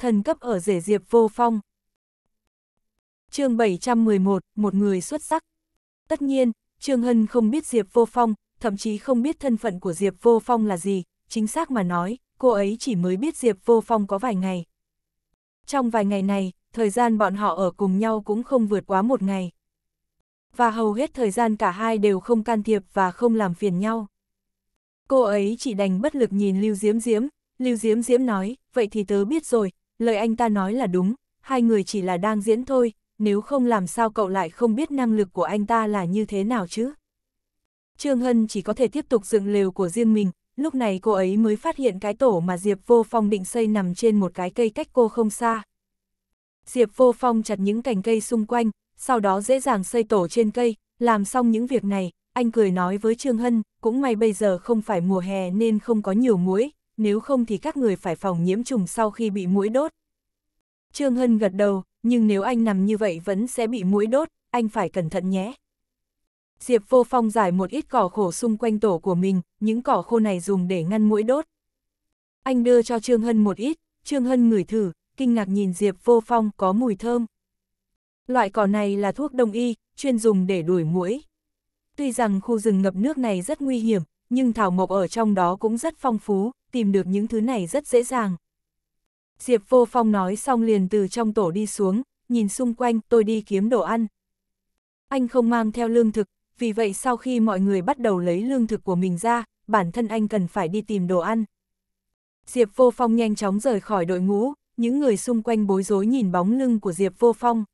thần cấp ở rể diệp vô phong. chương 711, một người xuất sắc. Tất nhiên, Trương Hân không biết Diệp Vô Phong, thậm chí không biết thân phận của Diệp Vô Phong là gì, chính xác mà nói, cô ấy chỉ mới biết Diệp Vô Phong có vài ngày. Trong vài ngày này, thời gian bọn họ ở cùng nhau cũng không vượt quá một ngày. Và hầu hết thời gian cả hai đều không can thiệp và không làm phiền nhau. Cô ấy chỉ đành bất lực nhìn Lưu Diễm Diễm, Lưu Diễm Diễm nói, vậy thì tớ biết rồi, lời anh ta nói là đúng, hai người chỉ là đang diễn thôi, nếu không làm sao cậu lại không biết năng lực của anh ta là như thế nào chứ. Trương Hân chỉ có thể tiếp tục dựng lều của riêng mình, lúc này cô ấy mới phát hiện cái tổ mà Diệp Vô Phong định xây nằm trên một cái cây cách cô không xa. Diệp Vô Phong chặt những cành cây xung quanh, sau đó dễ dàng xây tổ trên cây, làm xong những việc này, anh cười nói với Trương Hân, cũng may bây giờ không phải mùa hè nên không có nhiều muỗi, nếu không thì các người phải phòng nhiễm trùng sau khi bị mũi đốt. Trương Hân gật đầu, nhưng nếu anh nằm như vậy vẫn sẽ bị mũi đốt, anh phải cẩn thận nhé. Diệp vô phong giải một ít cỏ khổ xung quanh tổ của mình, những cỏ khô này dùng để ngăn mũi đốt. Anh đưa cho Trương Hân một ít, Trương Hân ngửi thử, kinh ngạc nhìn Diệp vô phong có mùi thơm. Loại cỏ này là thuốc đông y, chuyên dùng để đuổi mũi. Tuy rằng khu rừng ngập nước này rất nguy hiểm, nhưng thảo mộc ở trong đó cũng rất phong phú, tìm được những thứ này rất dễ dàng. Diệp Vô Phong nói xong liền từ trong tổ đi xuống, nhìn xung quanh tôi đi kiếm đồ ăn. Anh không mang theo lương thực, vì vậy sau khi mọi người bắt đầu lấy lương thực của mình ra, bản thân anh cần phải đi tìm đồ ăn. Diệp Vô Phong nhanh chóng rời khỏi đội ngũ, những người xung quanh bối rối nhìn bóng lưng của Diệp Vô Phong.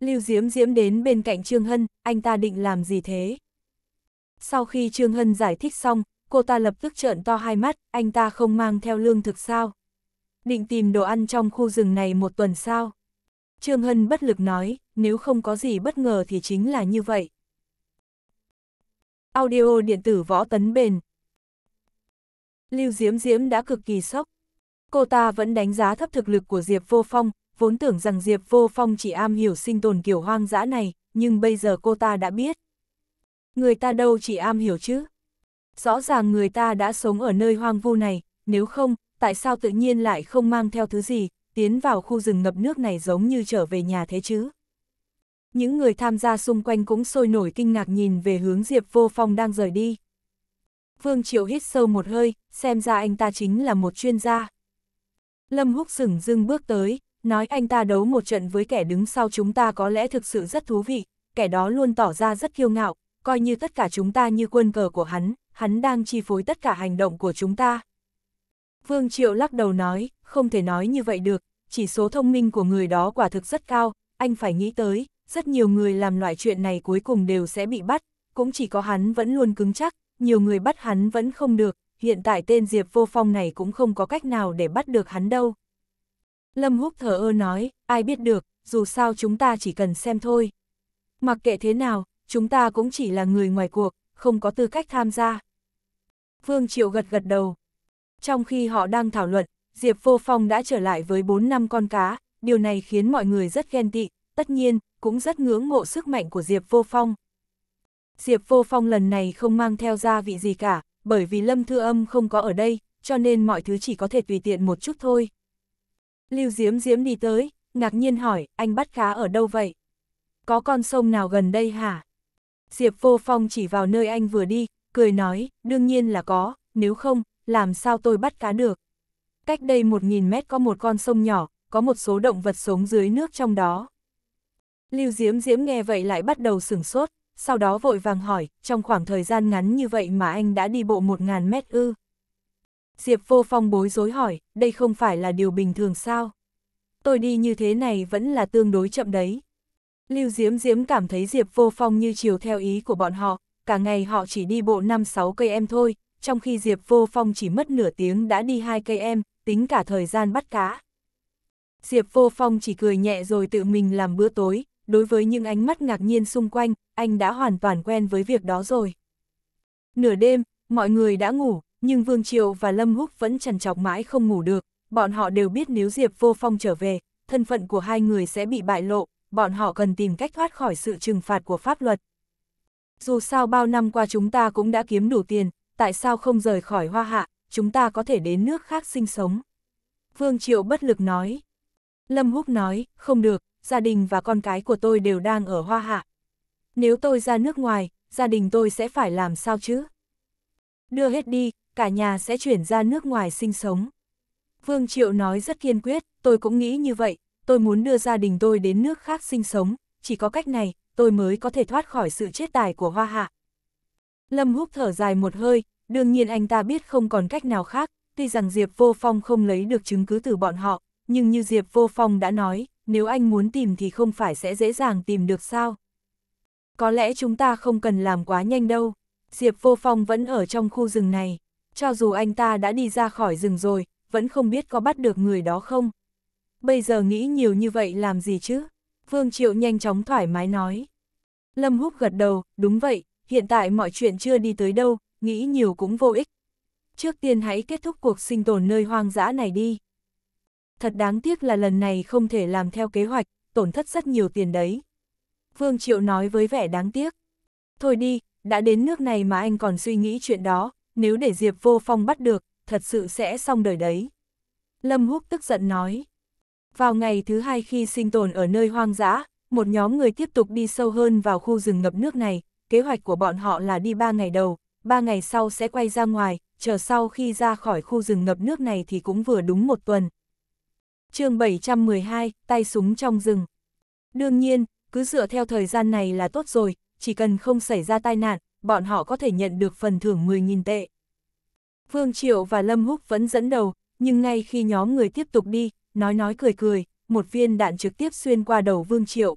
Lưu Diễm Diễm đến bên cạnh Trương Hân, anh ta định làm gì thế? Sau khi Trương Hân giải thích xong, cô ta lập tức trợn to hai mắt, anh ta không mang theo lương thực sao? Định tìm đồ ăn trong khu rừng này một tuần sao? Trương Hân bất lực nói, nếu không có gì bất ngờ thì chính là như vậy. Audio điện tử võ tấn bền Lưu Diễm Diễm đã cực kỳ sốc. Cô ta vẫn đánh giá thấp thực lực của Diệp Vô Phong, vốn tưởng rằng Diệp Vô Phong chỉ am hiểu sinh tồn kiểu hoang dã này, nhưng bây giờ cô ta đã biết. Người ta đâu chỉ am hiểu chứ rõ ràng người ta đã sống ở nơi hoang vu này, nếu không, tại sao tự nhiên lại không mang theo thứ gì, tiến vào khu rừng ngập nước này giống như trở về nhà thế chứ. Những người tham gia xung quanh cũng sôi nổi kinh ngạc nhìn về hướng Diệp Vô Phong đang rời đi. Vương Triệu hít sâu một hơi, xem ra anh ta chính là một chuyên gia. Lâm Húc sửng dưng bước tới, nói anh ta đấu một trận với kẻ đứng sau chúng ta có lẽ thực sự rất thú vị, kẻ đó luôn tỏ ra rất kiêu ngạo, coi như tất cả chúng ta như quân cờ của hắn, hắn đang chi phối tất cả hành động của chúng ta. Vương Triệu lắc đầu nói, không thể nói như vậy được, chỉ số thông minh của người đó quả thực rất cao, anh phải nghĩ tới, rất nhiều người làm loại chuyện này cuối cùng đều sẽ bị bắt, cũng chỉ có hắn vẫn luôn cứng chắc, nhiều người bắt hắn vẫn không được, hiện tại tên Diệp Vô Phong này cũng không có cách nào để bắt được hắn đâu. Lâm Húc thở ơ nói, ai biết được, dù sao chúng ta chỉ cần xem thôi. Mặc kệ thế nào, chúng ta cũng chỉ là người ngoài cuộc, không có tư cách tham gia. Vương Triệu gật gật đầu. Trong khi họ đang thảo luận, Diệp Vô Phong đã trở lại với 4 năm con cá, điều này khiến mọi người rất ghen tị, tất nhiên, cũng rất ngưỡng mộ sức mạnh của Diệp Vô Phong. Diệp Vô Phong lần này không mang theo gia vị gì cả, bởi vì Lâm Thư Âm không có ở đây, cho nên mọi thứ chỉ có thể tùy tiện một chút thôi. Lưu Diễm Diễm đi tới, ngạc nhiên hỏi, anh bắt cá ở đâu vậy? Có con sông nào gần đây hả? Diệp Vô Phong chỉ vào nơi anh vừa đi, cười nói, đương nhiên là có, nếu không, làm sao tôi bắt cá được. Cách đây 1.000 mét có một con sông nhỏ, có một số động vật sống dưới nước trong đó. Lưu Diễm Diễm nghe vậy lại bắt đầu sửng sốt, sau đó vội vàng hỏi, trong khoảng thời gian ngắn như vậy mà anh đã đi bộ 1.000 mét ư. Diệp Vô Phong bối rối hỏi, đây không phải là điều bình thường sao? Tôi đi như thế này vẫn là tương đối chậm đấy. Lưu Diễm Diễm cảm thấy Diệp Vô Phong như chiều theo ý của bọn họ, cả ngày họ chỉ đi bộ 5-6 cây em thôi, trong khi Diệp Vô Phong chỉ mất nửa tiếng đã đi hai cây em, tính cả thời gian bắt cá. Diệp Vô Phong chỉ cười nhẹ rồi tự mình làm bữa tối, đối với những ánh mắt ngạc nhiên xung quanh, anh đã hoàn toàn quen với việc đó rồi. Nửa đêm, mọi người đã ngủ, nhưng Vương Triệu và Lâm Húc vẫn trằn trọc mãi không ngủ được, bọn họ đều biết nếu Diệp Vô Phong trở về, thân phận của hai người sẽ bị bại lộ, bọn họ cần tìm cách thoát khỏi sự trừng phạt của pháp luật. Dù sao bao năm qua chúng ta cũng đã kiếm đủ tiền, tại sao không rời khỏi hoa hạ, chúng ta có thể đến nước khác sinh sống. Vương Triệu bất lực nói. Lâm Húc nói, không được, gia đình và con cái của tôi đều đang ở hoa hạ. Nếu tôi ra nước ngoài, gia đình tôi sẽ phải làm sao chứ? Đưa hết đi, cả nhà sẽ chuyển ra nước ngoài sinh sống. Vương Triệu nói rất kiên quyết, tôi cũng nghĩ như vậy, tôi muốn đưa gia đình tôi đến nước khác sinh sống, chỉ có cách này, tôi mới có thể thoát khỏi sự chết tài của Hoa Hạ. Lâm Húc thở dài một hơi, đương nhiên anh ta biết không còn cách nào khác, tuy rằng Diệp Vô Phong không lấy được chứng cứ từ bọn họ, nhưng như Diệp Vô Phong đã nói, nếu anh muốn tìm thì không phải sẽ dễ dàng tìm được sao. Có lẽ chúng ta không cần làm quá nhanh đâu, Diệp Vô Phong vẫn ở trong khu rừng này, cho dù anh ta đã đi ra khỏi rừng rồi, vẫn không biết có bắt được người đó không bây giờ nghĩ nhiều như vậy làm gì chứ? Vương Triệu nhanh chóng thoải mái nói. Lâm Húc gật đầu, đúng vậy, hiện tại mọi chuyện chưa đi tới đâu, nghĩ nhiều cũng vô ích. Trước tiên hãy kết thúc cuộc sinh tồn nơi hoang dã này đi. Thật đáng tiếc là lần này không thể làm theo kế hoạch, tổn thất rất nhiều tiền đấy. Vương Triệu nói với vẻ đáng tiếc. Thôi đi, đã đến nước này mà anh còn suy nghĩ chuyện đó, nếu để Diệp Vô Phong bắt được, thật sự sẽ xong đời đấy. Lâm Húc tức giận nói. Vào ngày thứ hai khi sinh tồn ở nơi hoang dã, một nhóm người tiếp tục đi sâu hơn vào khu rừng ngập nước này, kế hoạch của bọn họ là đi ba ngày đầu, ba ngày sau sẽ quay ra ngoài, chờ sau khi ra khỏi khu rừng ngập nước này thì cũng vừa đúng một tuần. chương 712, tay súng trong rừng. Đương nhiên, cứ dựa theo thời gian này là tốt rồi, chỉ cần không xảy ra tai nạn, bọn họ có thể nhận được phần thưởng 10.000 tệ. Vương Triệu và Lâm Húc vẫn dẫn đầu, nhưng ngay khi nhóm người tiếp tục đi, nói nói cười cười, một viên đạn trực tiếp xuyên qua đầu Vương Triệu.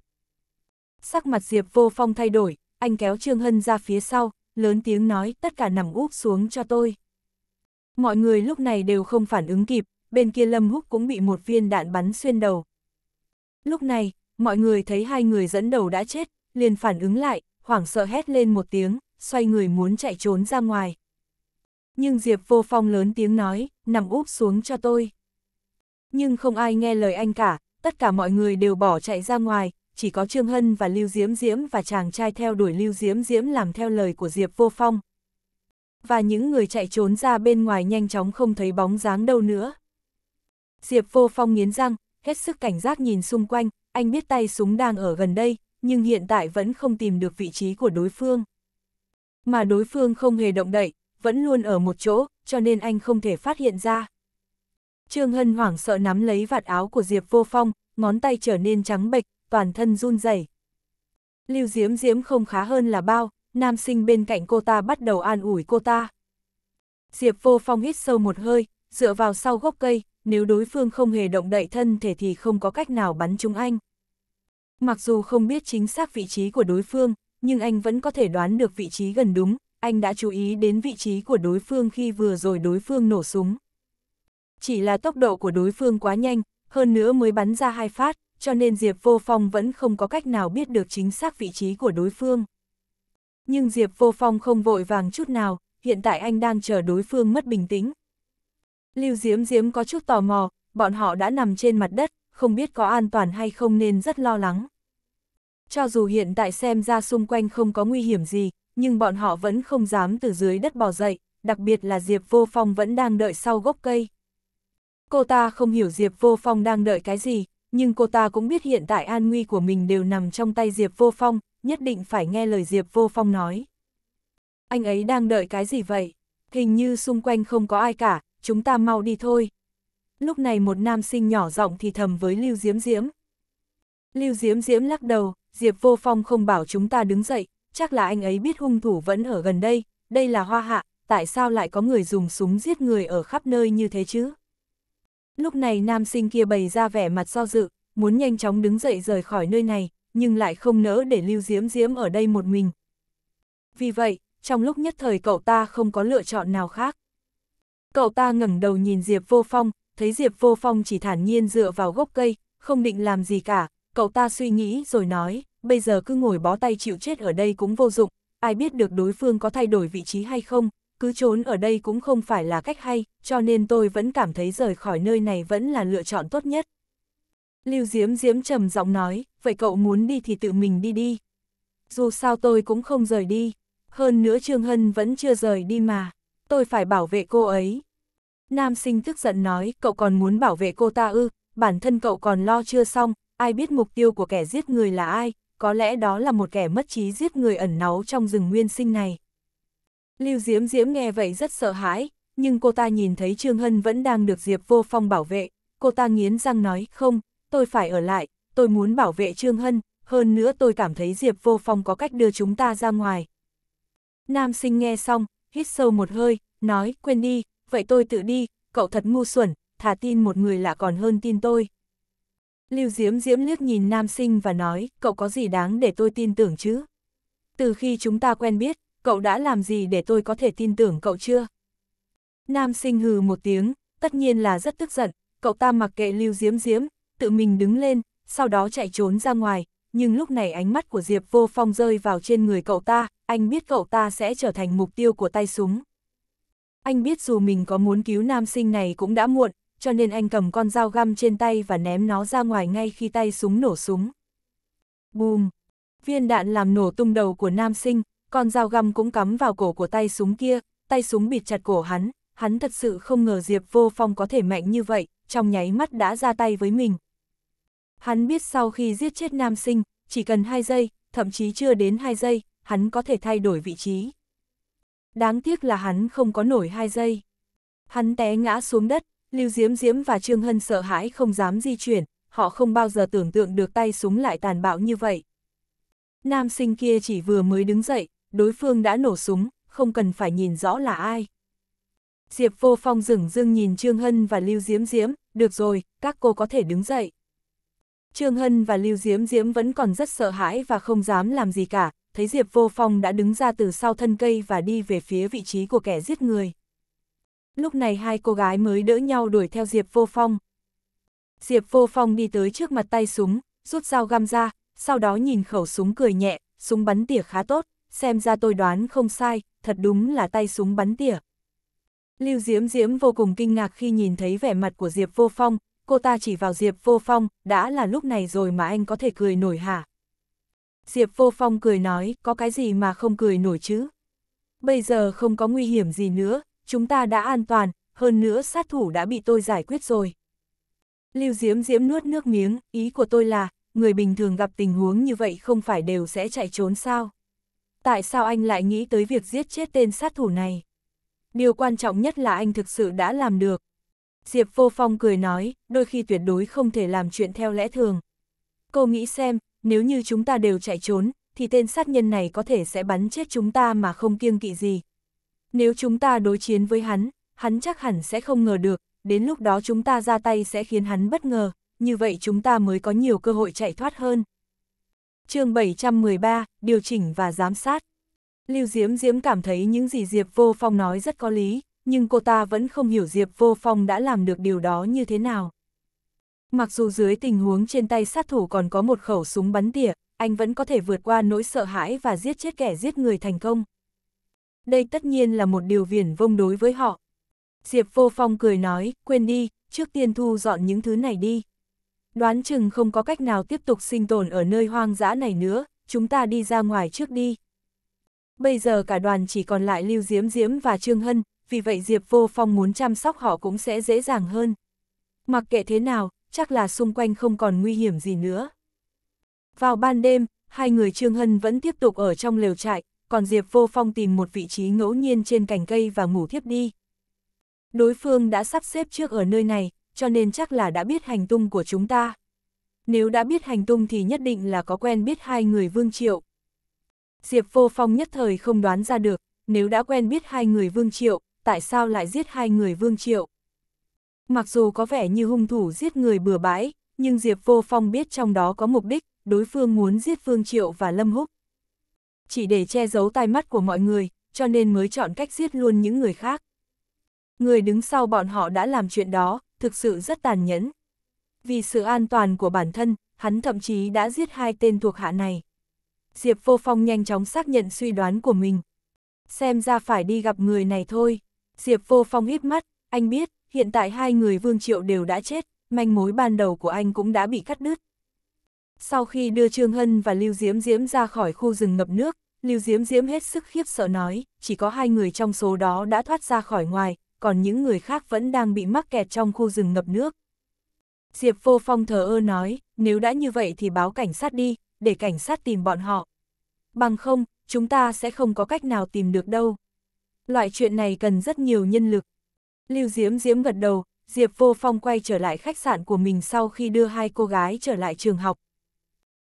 Sắc mặt Diệp Vô Phong thay đổi, anh kéo Trương Hân ra phía sau, lớn tiếng nói tất cả nằm úp xuống cho tôi. Mọi người lúc này đều không phản ứng kịp, bên kia Lâm Húc cũng bị một viên đạn bắn xuyên đầu. Lúc này, mọi người thấy hai người dẫn đầu đã chết, liền phản ứng lại, hoảng sợ hét lên một tiếng, xoay người muốn chạy trốn ra ngoài. Nhưng Diệp Vô Phong lớn tiếng nói, nằm úp xuống cho tôi. Nhưng không ai nghe lời anh cả, tất cả mọi người đều bỏ chạy ra ngoài, chỉ có Trương Hân và Lưu Diễm Diễm và chàng trai theo đuổi Lưu Diễm Diễm làm theo lời của Diệp Vô Phong. Và những người chạy trốn ra bên ngoài nhanh chóng không thấy bóng dáng đâu nữa. Diệp Vô Phong nghiến răng, hết sức cảnh giác nhìn xung quanh, anh biết tay súng đang ở gần đây, nhưng hiện tại vẫn không tìm được vị trí của đối phương. Mà đối phương không hề động đậy, vẫn luôn ở một chỗ, cho nên anh không thể phát hiện ra. Trương Hân hoảng sợ nắm lấy vạt áo của Diệp Vô Phong, ngón tay trở nên trắng bệch, toàn thân run rẩy. Lưu Diễm Diễm không khá hơn là bao, nam sinh bên cạnh cô ta bắt đầu an ủi cô ta. Diệp Vô Phong hít sâu một hơi, dựa vào sau gốc cây, nếu đối phương không hề động đậy thân thể thì không có cách nào bắn chúng anh. Mặc dù không biết chính xác vị trí của đối phương, nhưng anh vẫn có thể đoán được vị trí gần đúng, anh đã chú ý đến vị trí của đối phương khi vừa rồi đối phương nổ súng chỉ là tốc độ của đối phương quá nhanh, hơn nữa mới bắn ra hai phát, cho nên Diệp Vô Phong vẫn không có cách nào biết được chính xác vị trí của đối phương. Nhưng Diệp Vô Phong không vội vàng chút nào, hiện tại anh đang chờ đối phương mất bình tĩnh. Lưu Diễm Diễm có chút tò mò, bọn họ đã nằm trên mặt đất, không biết có an toàn hay không nên rất lo lắng. Cho dù hiện tại xem ra xung quanh không có nguy hiểm gì, nhưng bọn họ vẫn không dám từ dưới đất bò dậy, đặc biệt là Diệp Vô Phong vẫn đang đợi sau gốc cây. Cô ta không hiểu Diệp Vô Phong đang đợi cái gì, nhưng cô ta cũng biết hiện tại an nguy của mình đều nằm trong tay Diệp Vô Phong, nhất định phải nghe lời Diệp Vô Phong nói. Anh ấy đang đợi cái gì vậy? Hình như xung quanh không có ai cả, chúng ta mau đi thôi. Lúc này một nam sinh nhỏ giọng thì thầm với Lưu Diễm Diễm. Lưu Diễm Diễm lắc đầu, Diệp Vô Phong không bảo chúng ta đứng dậy, chắc là anh ấy biết hung thủ vẫn ở gần đây, đây là hoa hạ, tại sao lại có người dùng súng giết người ở khắp nơi như thế chứ? Lúc này nam sinh kia bày ra vẻ mặt do dự, muốn nhanh chóng đứng dậy rời khỏi nơi này, nhưng lại không nỡ để lưu diễm diễm ở đây một mình. Vì vậy, trong lúc nhất thời cậu ta không có lựa chọn nào khác. Cậu ta ngẩng đầu nhìn Diệp Vô Phong, thấy Diệp Vô Phong chỉ thản nhiên dựa vào gốc cây, không định làm gì cả, cậu ta suy nghĩ rồi nói, bây giờ cứ ngồi bó tay chịu chết ở đây cũng vô dụng, ai biết được đối phương có thay đổi vị trí hay không, cứ trốn ở đây cũng không phải là cách hay, cho nên tôi vẫn cảm thấy rời khỏi nơi này vẫn là lựa chọn tốt nhất. Lưu Diễm Diễm trầm giọng nói, vậy cậu muốn đi thì tự mình đi đi. Dù sao tôi cũng không rời đi, hơn nữa Trương Hân vẫn chưa rời đi mà, tôi phải bảo vệ cô ấy. Nam sinh tức giận nói, cậu còn muốn bảo vệ cô ta ư, bản thân cậu còn lo chưa xong, ai biết mục tiêu của kẻ giết người là ai, có lẽ đó là một kẻ mất trí giết người ẩn náu trong rừng nguyên sinh này. Lưu Diễm Diễm nghe vậy rất sợ hãi, nhưng cô ta nhìn thấy Trương Hân vẫn đang được Diệp Vô Phong bảo vệ, cô ta nghiến răng nói, không, tôi phải ở lại, tôi muốn bảo vệ Trương Hân, hơn nữa tôi cảm thấy Diệp Vô Phong có cách đưa chúng ta ra ngoài. Nam sinh nghe xong, hít sâu một hơi, nói, quên đi, vậy tôi tự đi, cậu thật ngu xuẩn, thả tin một người lạ còn hơn tin tôi. Lưu Diễm Diễm liếc nhìn nam sinh và nói, cậu có gì đáng để tôi tin tưởng chứ? Từ khi chúng ta quen biết, cậu đã làm gì để tôi có thể tin tưởng cậu chưa? Nam sinh hừ một tiếng, tất nhiên là rất tức giận, cậu ta mặc kệ lưu diếm diếm, tự mình đứng lên, sau đó chạy trốn ra ngoài, nhưng lúc này ánh mắt của Diệp vô phong rơi vào trên người cậu ta, anh biết cậu ta sẽ trở thành mục tiêu của tay súng. Anh biết dù mình có muốn cứu nam sinh này cũng đã muộn, cho nên anh cầm con dao găm trên tay và ném nó ra ngoài ngay khi tay súng nổ súng. Bùm! Viên đạn làm nổ tung đầu của nam sinh, còn dao găm cũng cắm vào cổ của tay súng kia, tay súng bịt chặt cổ hắn, hắn thật sự không ngờ Diệp Vô Phong có thể mạnh như vậy, trong nháy mắt đã ra tay với mình. Hắn biết sau khi giết chết nam sinh, chỉ cần 2 giây, thậm chí chưa đến 2 giây, hắn có thể thay đổi vị trí. Đáng tiếc là hắn không có nổi 2 giây. Hắn té ngã xuống đất, Lưu Diễm Diễm và Trương Hân sợ hãi không dám di chuyển, họ không bao giờ tưởng tượng được tay súng lại tàn bạo như vậy. Nam sinh kia chỉ vừa mới đứng dậy, đối phương đã nổ súng, không cần phải nhìn rõ là ai. Diệp Vô Phong dừng dưng nhìn Trương Hân và Lưu Diễm Diễm, được rồi, các cô có thể đứng dậy. Trương Hân và Lưu Diễm Diễm vẫn còn rất sợ hãi và không dám làm gì cả, thấy Diệp Vô Phong đã đứng ra từ sau thân cây và đi về phía vị trí của kẻ giết người. Lúc này hai cô gái mới đỡ nhau đuổi theo Diệp Vô Phong. Diệp Vô Phong đi tới trước mặt tay súng, rút dao găm ra, sau đó nhìn khẩu súng cười nhẹ, súng bắn tỉa khá tốt, xem ra tôi đoán không sai, thật đúng là tay súng bắn tỉa. Lưu Diễm Diễm vô cùng kinh ngạc khi nhìn thấy vẻ mặt của Diệp Vô Phong, cô ta chỉ vào Diệp Vô Phong, đã là lúc này rồi mà anh có thể cười nổi hả? Diệp Vô Phong cười nói, có cái gì mà không cười nổi chứ? Bây giờ không có nguy hiểm gì nữa, chúng ta đã an toàn, hơn nữa sát thủ đã bị tôi giải quyết rồi. Lưu Diễm Diễm nuốt nước miếng, ý của tôi là, người bình thường gặp tình huống như vậy không phải đều sẽ chạy trốn sao? tại sao anh lại nghĩ tới việc giết chết tên sát thủ này? Điều quan trọng nhất là anh thực sự đã làm được. Diệp Vô Phong cười nói, đôi khi tuyệt đối không thể làm chuyện theo lẽ thường. Cô nghĩ xem, nếu như chúng ta đều chạy trốn, thì tên sát nhân này có thể sẽ bắn chết chúng ta mà không kiêng kỵ gì. Nếu chúng ta đối chiến với hắn, hắn chắc hẳn sẽ không ngờ được, đến lúc đó chúng ta ra tay sẽ khiến hắn bất ngờ, như vậy chúng ta mới có nhiều cơ hội chạy thoát hơn chương 713, điều chỉnh và giám sát. Lưu Diễm Diễm cảm thấy những gì Diệp Vô Phong nói rất có lý, nhưng cô ta vẫn không hiểu Diệp Vô Phong đã làm được điều đó như thế nào. Mặc dù dưới tình huống trên tay sát thủ còn có một khẩu súng bắn tỉa, anh vẫn có thể vượt qua nỗi sợ hãi và giết chết kẻ giết người thành công. Đây tất nhiên là một điều viển vông đối với họ. Diệp Vô Phong cười nói, quên đi, trước tiên thu dọn những thứ này đi. Đoán chừng không có cách nào tiếp tục sinh tồn ở nơi hoang dã này nữa, chúng ta đi ra ngoài trước đi. Bây giờ cả đoàn chỉ còn lại Lưu Diễm Diễm và Trương Hân, vì vậy Diệp Vô Phong muốn chăm sóc họ cũng sẽ dễ dàng hơn. Mặc kệ thế nào, chắc là xung quanh không còn nguy hiểm gì nữa. Vào ban đêm, hai người Trương Hân vẫn tiếp tục ở trong lều trại, còn Diệp Vô Phong tìm một vị trí ngẫu nhiên trên cành cây và ngủ thiếp đi. Đối phương đã sắp xếp trước ở nơi này, cho nên chắc là đã biết hành tung của chúng ta. Nếu đã biết hành tung thì nhất định là có quen biết hai người Vương Triệu. Diệp Vô Phong nhất thời không đoán ra được, nếu đã quen biết hai người Vương Triệu, tại sao lại giết hai người Vương Triệu? Mặc dù có vẻ như hung thủ giết người bừa bãi, nhưng Diệp Vô Phong biết trong đó có mục đích, đối phương muốn giết Vương Triệu và Lâm Húc. Chỉ để che giấu tai mắt của mọi người, cho nên mới chọn cách giết luôn những người khác. Người đứng sau bọn họ đã làm chuyện đó, thực sự rất tàn nhẫn. Vì sự an toàn của bản thân, hắn thậm chí đã giết hai tên thuộc hạ này. Diệp Vô Phong nhanh chóng xác nhận suy đoán của mình. Xem ra phải đi gặp người này thôi. Diệp Vô Phong híp mắt, anh biết, hiện tại hai người Vương Triệu đều đã chết, manh mối ban đầu của anh cũng đã bị cắt đứt. Sau khi đưa Trương Hân và Lưu Diễm Diễm ra khỏi khu rừng ngập nước, Lưu Diễm Diễm hết sức khiếp sợ nói, chỉ có hai người trong số đó đã thoát ra khỏi ngoài, còn những người khác vẫn đang bị mắc kẹt trong khu rừng ngập nước. Diệp Vô Phong thờ ơ nói, nếu đã như vậy thì báo cảnh sát đi, để cảnh sát tìm bọn họ. Bằng không, chúng ta sẽ không có cách nào tìm được đâu. Loại chuyện này cần rất nhiều nhân lực. Lưu Diễm Diễm gật đầu, Diệp Vô Phong quay trở lại khách sạn của mình sau khi đưa hai cô gái trở lại trường học.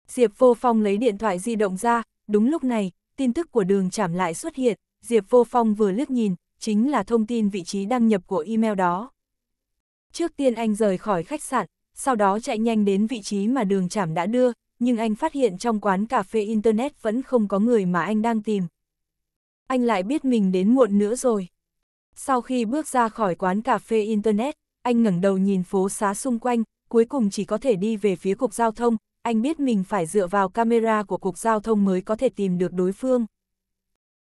Diệp Vô Phong lấy điện thoại di động ra, đúng lúc này, tin tức của đường chảm lại xuất hiện, Diệp Vô Phong vừa liếc nhìn, chính là thông tin vị trí đăng nhập của email đó. Trước tiên anh rời khỏi khách sạn, sau đó chạy nhanh đến vị trí mà đường chảm đã đưa, nhưng anh phát hiện trong quán cà phê Internet vẫn không có người mà anh đang tìm. Anh lại biết mình đến muộn nữa rồi. Sau khi bước ra khỏi quán cà phê Internet, anh ngẩng đầu nhìn phố xá xung quanh, cuối cùng chỉ có thể đi về phía cục giao thông, anh biết mình phải dựa vào camera của cục giao thông mới có thể tìm được đối phương.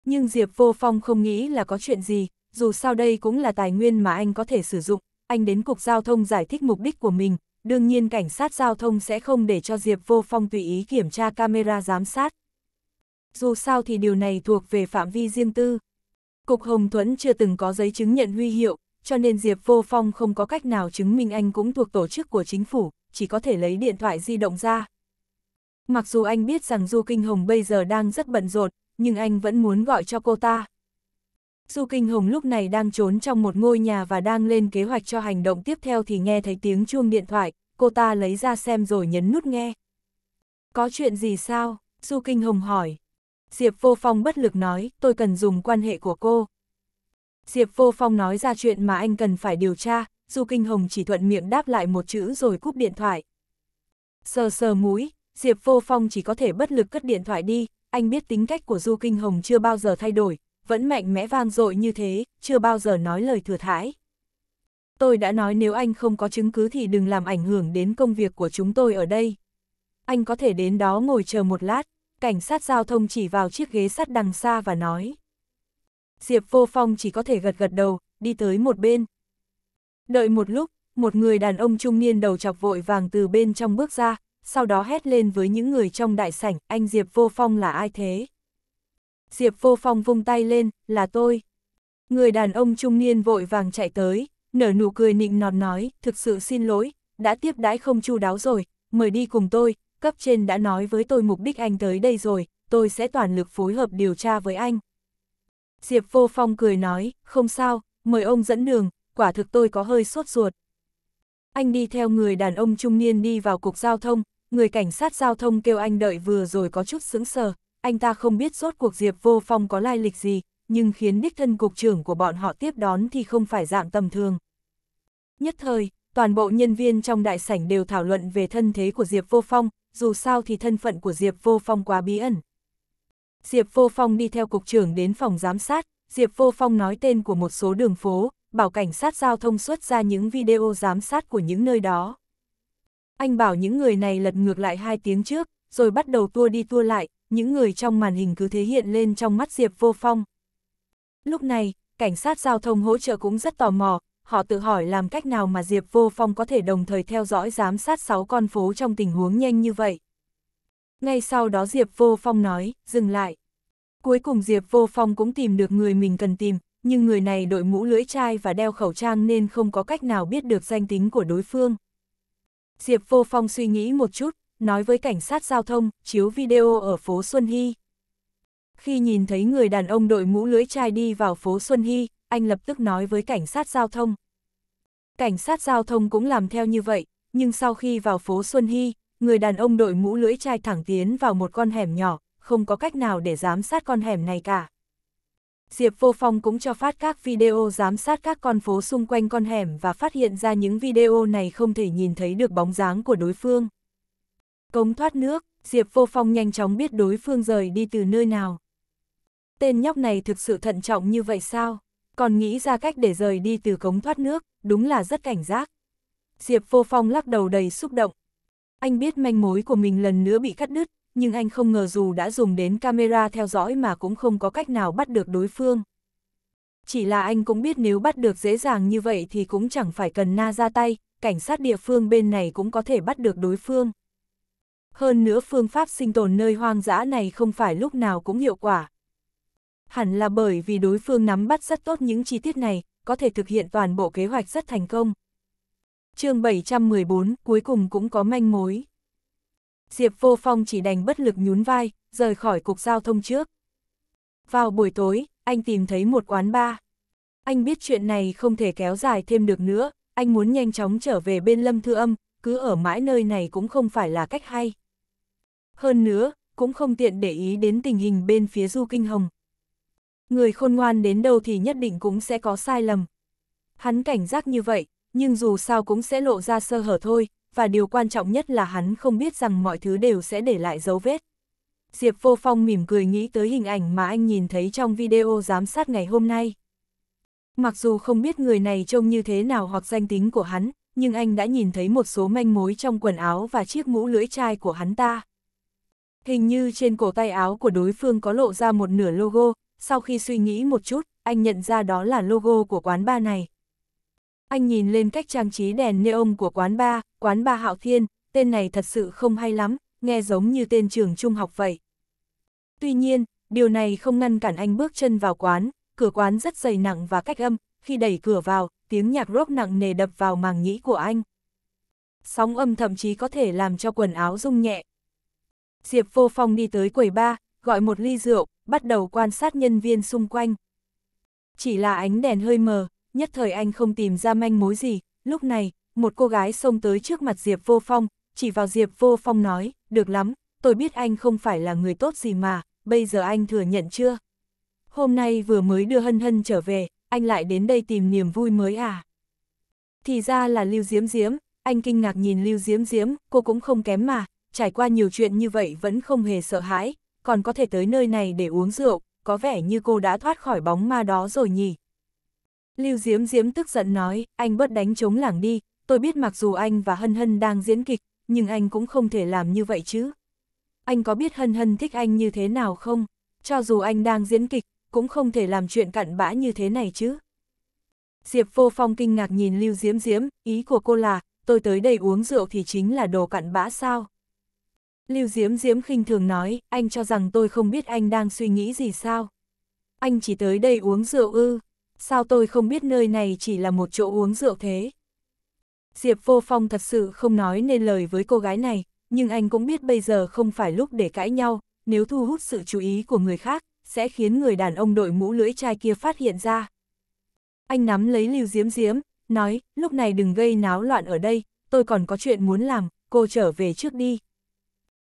Nhưng Diệp Vô Phong không nghĩ là có chuyện gì, dù sao đây cũng là tài nguyên mà anh có thể sử dụng, anh đến Cục Giao thông giải thích mục đích của mình, đương nhiên cảnh sát giao thông sẽ không để cho Diệp Vô Phong tùy ý kiểm tra camera giám sát. Dù sao thì điều này thuộc về phạm vi riêng tư. Cục Hồng Thuẫn chưa từng có giấy chứng nhận huy hiệu, cho nên Diệp Vô Phong không có cách nào chứng minh anh cũng thuộc tổ chức của chính phủ, chỉ có thể lấy điện thoại di động ra. Mặc dù anh biết rằng Du Kinh Hồng bây giờ đang rất bận rộn, nhưng anh vẫn muốn gọi cho cô ta. Du Kinh Hồng lúc này đang trốn trong một ngôi nhà và đang lên kế hoạch cho hành động tiếp theo thì nghe thấy tiếng chuông điện thoại, cô ta lấy ra xem rồi nhấn nút nghe. Có chuyện gì sao? Du Kinh Hồng hỏi. Diệp Vô Phong bất lực nói, tôi cần dùng quan hệ của cô. Diệp Vô Phong nói ra chuyện mà anh cần phải điều tra, Du Kinh Hồng chỉ thuận miệng đáp lại một chữ rồi cúp điện thoại. Sờ sờ mũi, Diệp Vô Phong chỉ có thể bất lực cất điện thoại đi, anh biết tính cách của Du Kinh Hồng chưa bao giờ thay đổi, vẫn mạnh mẽ vang dội như thế, chưa bao giờ nói lời thừa thãi. Tôi đã nói nếu anh không có chứng cứ thì đừng làm ảnh hưởng đến công việc của chúng tôi ở đây. Anh có thể đến đó ngồi chờ một lát, cảnh sát giao thông chỉ vào chiếc ghế sắt đằng xa và nói. Diệp Vô Phong chỉ có thể gật gật đầu, đi tới một bên. Đợi một lúc, một người đàn ông trung niên đầu chọc vội vàng từ bên trong bước ra, sau đó hét lên với những người trong đại sảnh, anh Diệp Vô Phong là ai thế? Diệp Vô Phong vung tay lên, là tôi. Người đàn ông trung niên vội vàng chạy tới, nở nụ cười nịnh nọt nói, thực sự xin lỗi, đã tiếp đãi không chu đáo rồi, mời đi cùng tôi, cấp trên đã nói với tôi mục đích anh tới đây rồi, tôi sẽ toàn lực phối hợp điều tra với anh. Diệp Vô Phong cười nói, không sao, mời ông dẫn đường, quả thực tôi có hơi sốt ruột. Anh đi theo người đàn ông trung niên đi vào cục giao thông, người cảnh sát giao thông kêu anh đợi vừa rồi có chút sững sờ, anh ta không biết rốt cuộc Diệp Vô Phong có lai lịch gì, nhưng khiến đích thân cục trưởng của bọn họ tiếp đón thì không phải dạng tầm thường. Nhất thời, toàn bộ nhân viên trong đại sảnh đều thảo luận về thân thế của Diệp Vô Phong, dù sao thì thân phận của Diệp Vô Phong quá bí ẩn. Diệp Vô Phong đi theo cục trưởng đến phòng giám sát, Diệp Vô Phong nói tên của một số đường phố, bảo cảnh sát giao thông xuất ra những video giám sát của những nơi đó. Anh bảo những người này lật ngược lại hai tiếng trước, rồi bắt đầu tua đi tua lại, những người trong màn hình cứ thế hiện lên trong mắt Diệp Vô Phong. Lúc này, cảnh sát giao thông hỗ trợ cũng rất tò mò, họ tự hỏi làm cách nào mà Diệp Vô Phong có thể đồng thời theo dõi giám sát 6 con phố trong tình huống nhanh như vậy. Ngay sau đó Diệp Vô Phong nói, dừng lại. Cuối cùng Diệp Vô Phong cũng tìm được người mình cần tìm, nhưng người này đội mũ lưỡi chai và đeo khẩu trang nên không có cách nào biết được danh tính của đối phương. Diệp Vô Phong suy nghĩ một chút, nói với cảnh sát giao thông, chiếu video ở phố Xuân Hy. Khi nhìn thấy người đàn ông đội mũ lưới chai đi vào phố Xuân Hy, anh lập tức nói với cảnh sát giao thông. Cảnh sát giao thông cũng làm theo như vậy, nhưng sau khi vào phố Xuân Hy, người đàn ông đội mũ lưỡi chai thẳng tiến vào một con hẻm nhỏ, không có cách nào để giám sát con hẻm này cả. Diệp Vô Phong cũng cho phát các video giám sát các con phố xung quanh con hẻm và phát hiện ra những video này không thể nhìn thấy được bóng dáng của đối phương. Cống thoát nước, Diệp Vô Phong nhanh chóng biết đối phương rời đi từ nơi nào. Tên nhóc này thực sự thận trọng như vậy sao? Còn nghĩ ra cách để rời đi từ cống thoát nước, đúng là rất cảnh giác. Diệp Vô Phong lắc đầu đầy xúc động. Anh biết manh mối của mình lần nữa bị cắt đứt, nhưng anh không ngờ dù đã dùng đến camera theo dõi mà cũng không có cách nào bắt được đối phương. Chỉ là anh cũng biết nếu bắt được dễ dàng như vậy thì cũng chẳng phải cần na ra tay, cảnh sát địa phương bên này cũng có thể bắt được đối phương. Hơn nữa phương pháp sinh tồn nơi hoang dã này không phải lúc nào cũng hiệu quả. Hẳn là bởi vì đối phương nắm bắt rất tốt những chi tiết này, có thể thực hiện toàn bộ kế hoạch rất thành công. chương 714 cuối cùng cũng có manh mối. Diệp Vô Phong chỉ đành bất lực nhún vai, rời khỏi cục giao thông trước. Vào buổi tối, anh tìm thấy một quán bar. Anh biết chuyện này không thể kéo dài thêm được nữa, anh muốn nhanh chóng trở về bên Lâm Thư Âm, cứ ở mãi nơi này cũng không phải là cách hay. Hơn nữa, cũng không tiện để ý đến tình hình bên phía Du Kinh Hồng. Người khôn ngoan đến đâu thì nhất định cũng sẽ có sai lầm. Hắn cảnh giác như vậy, nhưng dù sao cũng sẽ lộ ra sơ hở thôi, và điều quan trọng nhất là hắn không biết rằng mọi thứ đều sẽ để lại dấu vết. Diệp Vô Phong mỉm cười nghĩ tới hình ảnh mà anh nhìn thấy trong video giám sát ngày hôm nay. Mặc dù không biết người này trông như thế nào hoặc danh tính của hắn, nhưng anh đã nhìn thấy một số manh mối trong quần áo và chiếc mũ lưỡi chai của hắn ta. Hình như trên cổ tay áo của đối phương có lộ ra một nửa logo, sau khi suy nghĩ một chút, anh nhận ra đó là logo của quán bar này. Anh nhìn lên cách trang trí đèn neon của quán ba, quán ba Hạo Thiên, tên này thật sự không hay lắm, nghe giống như tên trường trung học vậy. Tuy nhiên, điều này không ngăn cản anh bước chân vào quán, cửa quán rất dày nặng và cách âm, khi đẩy cửa vào, tiếng nhạc rock nặng nề đập vào màng nhĩ của anh. Sóng âm thậm chí có thể làm cho quần áo rung nhẹ. Diệp vô phong đi tới quầy ba, gọi một ly rượu, bắt đầu quan sát nhân viên xung quanh. Chỉ là ánh đèn hơi mờ, nhất thời anh không tìm ra manh mối gì, lúc này, một cô gái xông tới trước mặt Diệp Vô Phong, chỉ vào Diệp Vô Phong nói, được lắm, tôi biết anh không phải là người tốt gì mà, bây giờ anh thừa nhận chưa? Hôm nay vừa mới đưa Hân Hân trở về, anh lại đến đây tìm niềm vui mới à? Thì ra là Lưu Diễm Diễm, anh kinh ngạc nhìn Lưu Diễm Diễm, cô cũng không kém mà, trải qua nhiều chuyện như vậy vẫn không hề sợ hãi, còn có thể tới nơi này để uống rượu, có vẻ như cô đã thoát khỏi bóng ma đó rồi nhỉ? Lưu Diễm Diễm tức giận nói, anh bớt đánh chống lảng đi, tôi biết mặc dù anh và Hân Hân đang diễn kịch, nhưng anh cũng không thể làm như vậy chứ. Anh có biết Hân Hân thích anh như thế nào không? Cho dù anh đang diễn kịch, cũng không thể làm chuyện cặn bã như thế này chứ. Diệp Vô Phong kinh ngạc nhìn Lưu Diễm Diễm, ý của cô là, tôi tới đây uống rượu thì chính là đồ cặn bã sao? Lưu Diễm Diễm khinh thường nói, anh cho rằng tôi không biết anh đang suy nghĩ gì sao? Anh chỉ tới đây uống rượu ư? sao tôi không biết nơi này chỉ là một chỗ uống rượu thế. Diệp Vô Phong thật sự không nói nên lời với cô gái này, nhưng anh cũng biết bây giờ không phải lúc để cãi nhau, nếu thu hút sự chú ý của người khác, sẽ khiến người đàn ông đội mũ lưỡi chai kia phát hiện ra. Anh nắm lấy Lưu Diễm Diễm, nói, lúc này đừng gây náo loạn ở đây, tôi còn có chuyện muốn làm, cô trở về trước đi.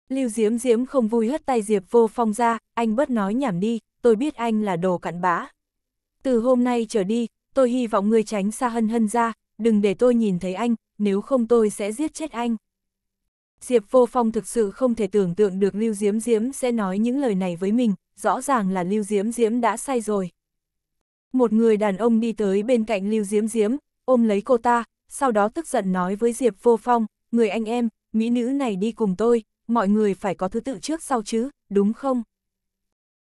Lưu Diễm Diễm không vui hất tay Diệp Vô Phong ra, anh bớt nói nhảm đi, tôi biết anh là đồ cặn bã từ hôm nay trở đi, tôi hy vọng ngươi tránh xa hân hân ra, đừng để tôi nhìn thấy anh, nếu không tôi sẽ giết chết anh. Diệp Vô Phong thực sự không thể tưởng tượng được Lưu Diễm Diễm sẽ nói những lời này với mình, rõ ràng là Lưu Diễm Diễm đã sai rồi. Một người đàn ông đi tới bên cạnh Lưu Diễm Diễm, ôm lấy cô ta, sau đó tức giận nói với Diệp Vô Phong, người anh em, mỹ nữ này đi cùng tôi, mọi người phải có thứ tự trước sau chứ, đúng không?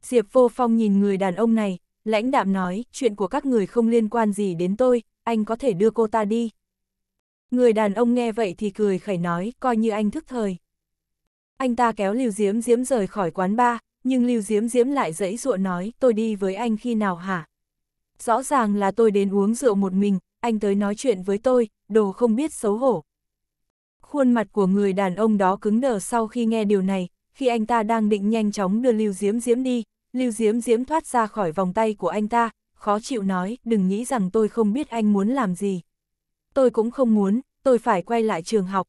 Diệp Vô Phong nhìn người đàn ông này, lãnh đạm nói, chuyện của các người không liên quan gì đến tôi, anh có thể đưa cô ta đi. Người đàn ông nghe vậy thì cười khẩy nói, coi như anh thức thời. Anh ta kéo Lưu Diễm Diễm rời khỏi quán bar, nhưng Lưu Diễm Diễm lại dẫy dụa nói, tôi đi với anh khi nào hả? Rõ ràng là tôi đến uống rượu một mình, anh tới nói chuyện với tôi, đồ không biết xấu hổ. Khuôn mặt của người đàn ông đó cứng đờ sau khi nghe điều này, khi anh ta đang định nhanh chóng đưa Lưu Diễm Diễm đi, Lưu Diễm Diễm thoát ra khỏi vòng tay của anh ta, khó chịu nói, đừng nghĩ rằng tôi không biết anh muốn làm gì. Tôi cũng không muốn, tôi phải quay lại trường học.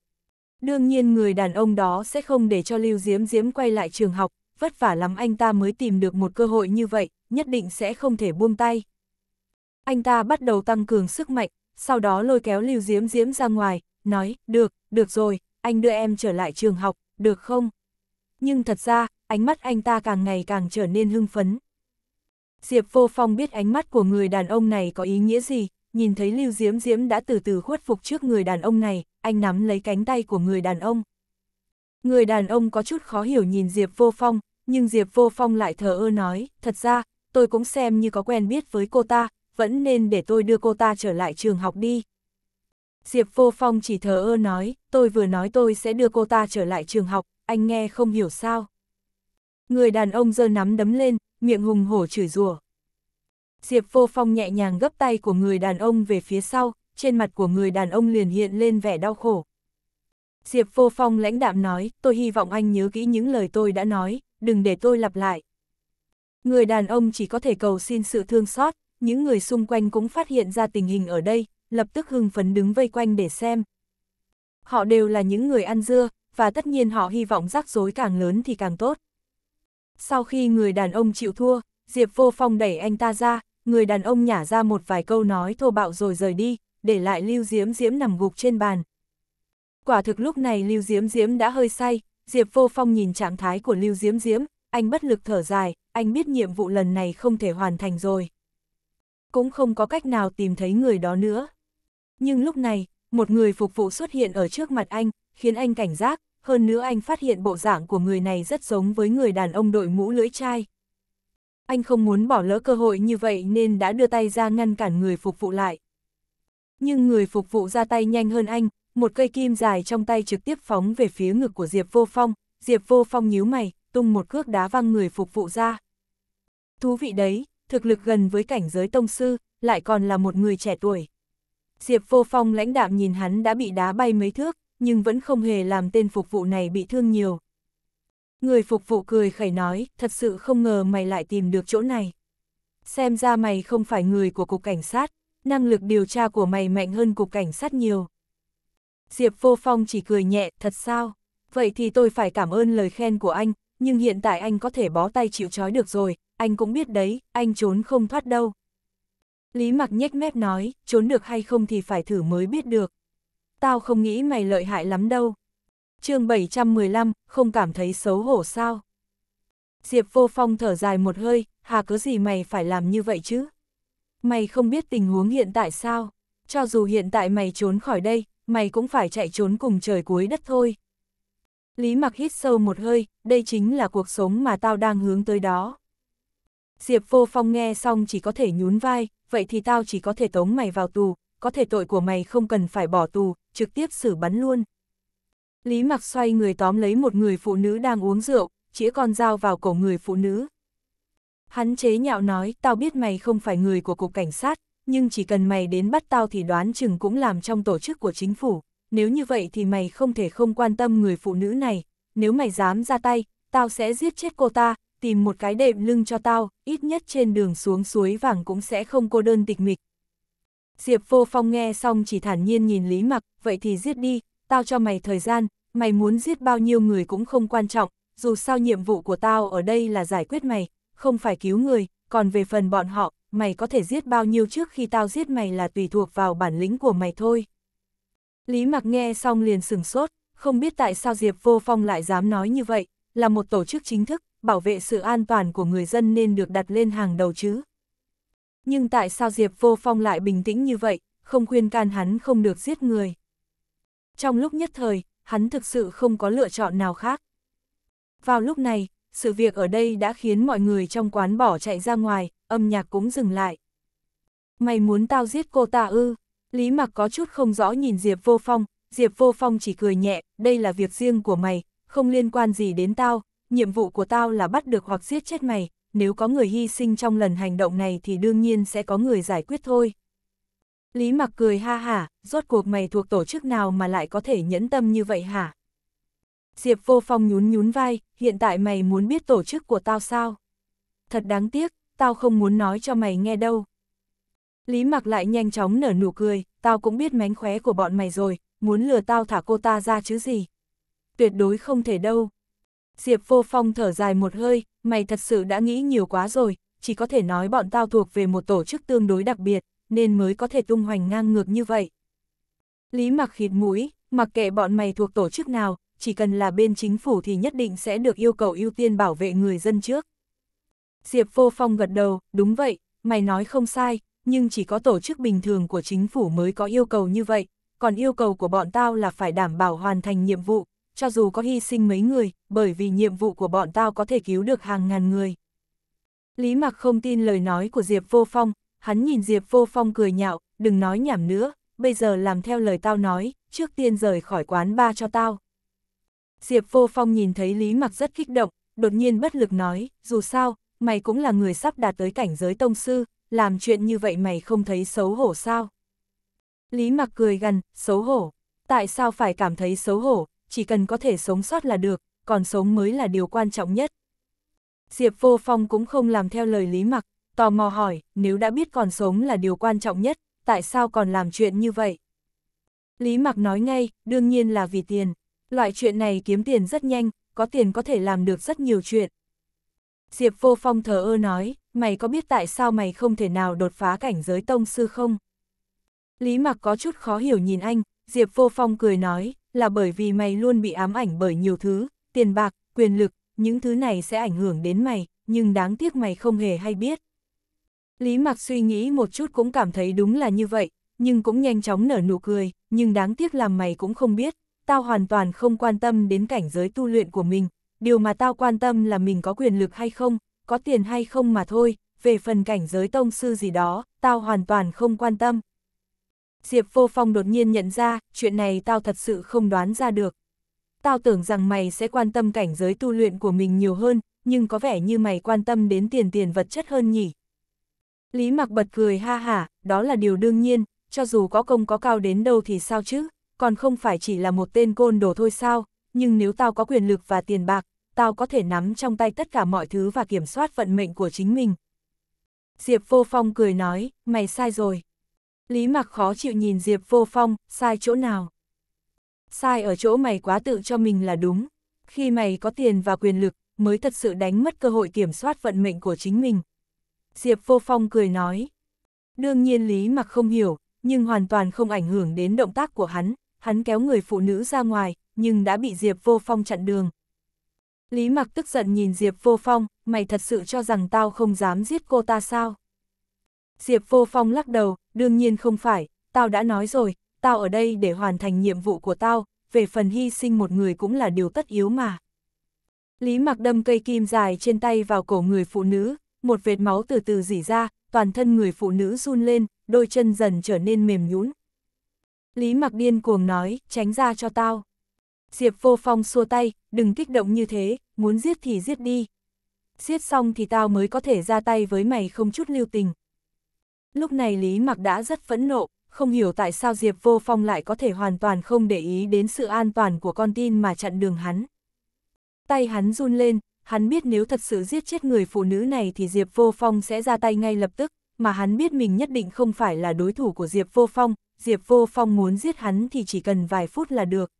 Đương nhiên người đàn ông đó sẽ không để cho Lưu Diễm Diễm quay lại trường học, vất vả lắm anh ta mới tìm được một cơ hội như vậy, nhất định sẽ không thể buông tay. Anh ta bắt đầu tăng cường sức mạnh, sau đó lôi kéo Lưu Diễm Diễm ra ngoài, nói, được, được rồi, anh đưa em trở lại trường học, được không? Nhưng thật ra, ánh mắt anh ta càng ngày càng trở nên hưng phấn. Diệp Vô Phong biết ánh mắt của người đàn ông này có ý nghĩa gì, nhìn thấy Lưu Diễm Diễm đã từ từ khuất phục trước người đàn ông này, anh nắm lấy cánh tay của người đàn ông. Người đàn ông có chút khó hiểu nhìn Diệp Vô Phong, nhưng Diệp Vô Phong lại thờ ơ nói, thật ra, tôi cũng xem như có quen biết với cô ta, vẫn nên để tôi đưa cô ta trở lại trường học đi. Diệp Vô Phong chỉ thờ ơ nói, tôi vừa nói tôi sẽ đưa cô ta trở lại trường học, anh nghe không hiểu sao. Người đàn ông giơ nắm đấm lên, miệng hùng hổ chửi rủa. Diệp Vô Phong nhẹ nhàng gấp tay của người đàn ông về phía sau, trên mặt của người đàn ông liền hiện lên vẻ đau khổ. Diệp Vô Phong lãnh đạm nói, tôi hy vọng anh nhớ kỹ những lời tôi đã nói, đừng để tôi lặp lại. Người đàn ông chỉ có thể cầu xin sự thương xót, những người xung quanh cũng phát hiện ra tình hình ở đây, lập tức hưng phấn đứng vây quanh để xem. Họ đều là những người ăn dưa, và tất nhiên họ hy vọng rắc rối càng lớn thì càng tốt. Sau khi người đàn ông chịu thua, Diệp Vô Phong đẩy anh ta ra, người đàn ông nhả ra một vài câu nói thô bạo rồi rời đi, để lại Lưu Diễm Diễm nằm gục trên bàn. Quả thực lúc này Lưu Diễm Diễm đã hơi say, Diệp Vô Phong nhìn trạng thái của Lưu Diễm Diễm, anh bất lực thở dài, anh biết nhiệm vụ lần này không thể hoàn thành rồi. Cũng không có cách nào tìm thấy người đó nữa. Nhưng lúc này, một người phục vụ xuất hiện ở trước mặt anh, khiến anh cảnh giác, hơn nữa anh phát hiện bộ dạng của người này rất giống với người đàn ông đội mũ lưỡi chai. Anh không muốn bỏ lỡ cơ hội như vậy nên đã đưa tay ra ngăn cản người phục vụ lại. Nhưng người phục vụ ra tay nhanh hơn anh, một cây kim dài trong tay trực tiếp phóng về phía ngực của Diệp Vô Phong, Diệp Vô Phong nhíu mày, tung một cước đá văng người phục vụ ra. Thú vị đấy, thực lực gần với cảnh giới tông sư, lại còn là một người trẻ tuổi. Diệp Vô Phong lãnh đạm nhìn hắn đã bị đá bay mấy thước, nhưng vẫn không hề làm tên phục vụ này bị thương nhiều. Người phục vụ cười khẩy nói, thật sự không ngờ mày lại tìm được chỗ này. Xem ra mày không phải người của cục cảnh sát, năng lực điều tra của mày mạnh hơn cục cảnh sát nhiều. Diệp Vô Phong chỉ cười nhẹ, thật sao? Vậy thì tôi phải cảm ơn lời khen của anh, nhưng hiện tại anh có thể bó tay chịu trói được rồi, anh cũng biết đấy, anh trốn không thoát đâu. Lý Mặc nhếch mép nói, trốn được hay không thì phải thử mới biết được tao không nghĩ mày lợi hại lắm đâu. chương 715, không cảm thấy xấu hổ sao? Diệp vô phong thở dài một hơi, hà cớ gì mày phải làm như vậy chứ? Mày không biết tình huống hiện tại sao? Cho dù hiện tại mày trốn khỏi đây, mày cũng phải chạy trốn cùng trời cuối đất thôi. Lý mặc hít sâu một hơi, đây chính là cuộc sống mà tao đang hướng tới đó. Diệp vô phong nghe xong chỉ có thể nhún vai, vậy thì tao chỉ có thể tống mày vào tù, có thể tội của mày không cần phải bỏ tù, trực tiếp xử bắn luôn. Lý Mặc xoay người tóm lấy một người phụ nữ đang uống rượu, chĩa con dao vào cổ người phụ nữ. Hắn chế nhạo nói, tao biết mày không phải người của cục cảnh sát, nhưng chỉ cần mày đến bắt tao thì đoán chừng cũng làm trong tổ chức của chính phủ, nếu như vậy thì mày không thể không quan tâm người phụ nữ này, nếu mày dám ra tay, tao sẽ giết chết cô ta, tìm một cái đệm lưng cho tao, ít nhất trên đường xuống suối vàng cũng sẽ không cô đơn tịch mịch, Diệp Vô Phong nghe xong chỉ thản nhiên nhìn Lý Mặc, vậy thì giết đi, tao cho mày thời gian, mày muốn giết bao nhiêu người cũng không quan trọng, dù sao nhiệm vụ của tao ở đây là giải quyết mày, không phải cứu người, còn về phần bọn họ, mày có thể giết bao nhiêu trước khi tao giết mày là tùy thuộc vào bản lĩnh của mày thôi. Lý Mặc nghe xong liền sừng sốt, không biết tại sao Diệp Vô Phong lại dám nói như vậy, là một tổ chức chính thức, bảo vệ sự an toàn của người dân nên được đặt lên hàng đầu chứ, nhưng tại sao Diệp Vô Phong lại bình tĩnh như vậy, không khuyên can hắn không được giết người. Trong lúc nhất thời, hắn thực sự không có lựa chọn nào khác. Vào lúc này, sự việc ở đây đã khiến mọi người trong quán bỏ chạy ra ngoài, âm nhạc cũng dừng lại. Mày muốn tao giết cô ta ư? Lý mặc có chút không rõ nhìn Diệp Vô Phong, Diệp Vô Phong chỉ cười nhẹ, đây là việc riêng của mày, không liên quan gì đến tao, nhiệm vụ của tao là bắt được hoặc giết chết mày, nếu có người hy sinh trong lần hành động này thì đương nhiên sẽ có người giải quyết thôi. Lý mặc cười ha hả, rốt cuộc mày thuộc tổ chức nào mà lại có thể nhẫn tâm như vậy hả? Diệp vô phong nhún nhún vai, hiện tại mày muốn biết tổ chức của tao sao? Thật đáng tiếc, tao không muốn nói cho mày nghe đâu. Lý mặc lại nhanh chóng nở nụ cười, tao cũng biết mánh khóe của bọn mày rồi, muốn lừa tao thả cô ta ra chứ gì. Tuyệt đối không thể đâu. Diệp Vô Phong thở dài một hơi, mày thật sự đã nghĩ nhiều quá rồi, chỉ có thể nói bọn tao thuộc về một tổ chức tương đối đặc biệt, nên mới có thể tung hoành ngang ngược như vậy. Lý mặc khịt mũi, mặc kệ bọn mày thuộc tổ chức nào, chỉ cần là bên chính phủ thì nhất định sẽ được yêu cầu ưu tiên bảo vệ người dân trước. Diệp Vô Phong gật đầu, đúng vậy, mày nói không sai, nhưng chỉ có tổ chức bình thường của chính phủ mới có yêu cầu như vậy, còn yêu cầu của bọn tao là phải đảm bảo hoàn thành nhiệm vụ, cho dù có hy sinh mấy người, bởi vì nhiệm vụ của bọn tao có thể cứu được hàng ngàn người. Lý Mặc không tin lời nói của Diệp Vô Phong, hắn nhìn Diệp Vô Phong cười nhạo, đừng nói nhảm nữa, bây giờ làm theo lời tao nói, trước tiên rời khỏi quán ba cho tao. Diệp Vô Phong nhìn thấy Lý Mặc rất kích động, đột nhiên bất lực nói, dù sao, mày cũng là người sắp đạt tới cảnh giới tông sư, làm chuyện như vậy mày không thấy xấu hổ sao? Lý Mặc cười gần, xấu hổ. Tại sao phải cảm thấy xấu hổ, chỉ cần có thể sống sót là được, còn sống mới là điều quan trọng nhất. Diệp Vô Phong cũng không làm theo lời Lý Mặc, tò mò hỏi, nếu đã biết còn sống là điều quan trọng nhất, tại sao còn làm chuyện như vậy? Lý Mặc nói ngay, đương nhiên là vì tiền. Loại chuyện này kiếm tiền rất nhanh, có tiền có thể làm được rất nhiều chuyện. Diệp Vô Phong thờ ơ nói, mày có biết tại sao mày không thể nào đột phá cảnh giới tông sư không? Lý Mặc có chút khó hiểu nhìn anh, Diệp Vô Phong cười nói, là bởi vì mày luôn bị ám ảnh bởi nhiều thứ, tiền bạc, quyền lực, những thứ này sẽ ảnh hưởng đến mày, nhưng đáng tiếc mày không hề hay biết. Lý Mạc suy nghĩ một chút cũng cảm thấy đúng là như vậy, nhưng cũng nhanh chóng nở nụ cười, nhưng đáng tiếc làm mày cũng không biết, tao hoàn toàn không quan tâm đến cảnh giới tu luyện của mình, điều mà tao quan tâm là mình có quyền lực hay không, có tiền hay không mà thôi, về phần cảnh giới tông sư gì đó, tao hoàn toàn không quan tâm, Diệp Vô Phong đột nhiên nhận ra, chuyện này tao thật sự không đoán ra được. Tao tưởng rằng mày sẽ quan tâm cảnh giới tu luyện của mình nhiều hơn, nhưng có vẻ như mày quan tâm đến tiền tiền vật chất hơn nhỉ. Lý Mặc bật cười ha hả, đó là điều đương nhiên, cho dù có công có cao đến đâu thì sao chứ, còn không phải chỉ là một tên côn đồ thôi sao, nhưng nếu tao có quyền lực và tiền bạc, tao có thể nắm trong tay tất cả mọi thứ và kiểm soát vận mệnh của chính mình. Diệp Vô Phong cười nói, mày sai rồi. Lý mặc khó chịu nhìn Diệp vô phong, sai chỗ nào? Sai ở chỗ mày quá tự cho mình là đúng. Khi mày có tiền và quyền lực, mới thật sự đánh mất cơ hội kiểm soát vận mệnh của chính mình. Diệp vô phong cười nói. Đương nhiên Lý mặc không hiểu, nhưng hoàn toàn không ảnh hưởng đến động tác của hắn. Hắn kéo người phụ nữ ra ngoài, nhưng đã bị Diệp vô phong chặn đường. Lý mặc tức giận nhìn Diệp vô phong, mày thật sự cho rằng tao không dám giết cô ta sao? Diệp Vô Phong lắc đầu, đương nhiên không phải, tao đã nói rồi, tao ở đây để hoàn thành nhiệm vụ của tao, về phần hy sinh một người cũng là điều tất yếu mà. Lý mặc đâm cây kim dài trên tay vào cổ người phụ nữ, một vệt máu từ từ dỉ ra, toàn thân người phụ nữ run lên, đôi chân dần trở nên mềm nhũn. Lý mặc điên cuồng nói, tránh ra cho tao. Diệp vô phong xua tay, đừng kích động như thế, muốn giết thì giết đi. Giết xong thì tao mới có thể ra tay với mày không chút lưu tình. Lúc này Lý Mặc đã rất phẫn nộ, không hiểu tại sao Diệp Vô Phong lại có thể hoàn toàn không để ý đến sự an toàn của con tin mà chặn đường hắn. Tay hắn run lên, hắn biết nếu thật sự giết chết người phụ nữ này thì Diệp Vô Phong sẽ ra tay ngay lập tức, mà hắn biết mình nhất định không phải là đối thủ của Diệp Vô Phong, Diệp Vô Phong muốn giết hắn thì chỉ cần vài phút là được.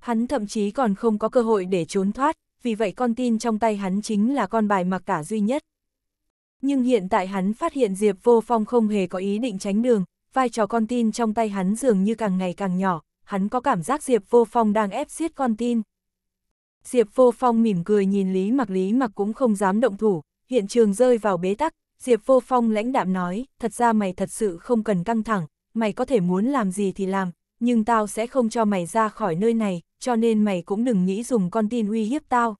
Hắn thậm chí còn không có cơ hội để trốn thoát, vì vậy con tin trong tay hắn chính là con bài mặc cả duy nhất nhưng hiện tại hắn phát hiện Diệp Vô Phong không hề có ý định tránh đường, vai trò con tin trong tay hắn dường như càng ngày càng nhỏ, hắn có cảm giác Diệp Vô Phong đang ép xiết con tin. Diệp Vô Phong mỉm cười nhìn Lý Mặc Lý Mặc cũng không dám động thủ, hiện trường rơi vào bế tắc, Diệp Vô Phong lãnh đạm nói, thật ra mày thật sự không cần căng thẳng, mày có thể muốn làm gì thì làm, nhưng tao sẽ không cho mày ra khỏi nơi này, cho nên mày cũng đừng nghĩ dùng con tin uy hiếp tao.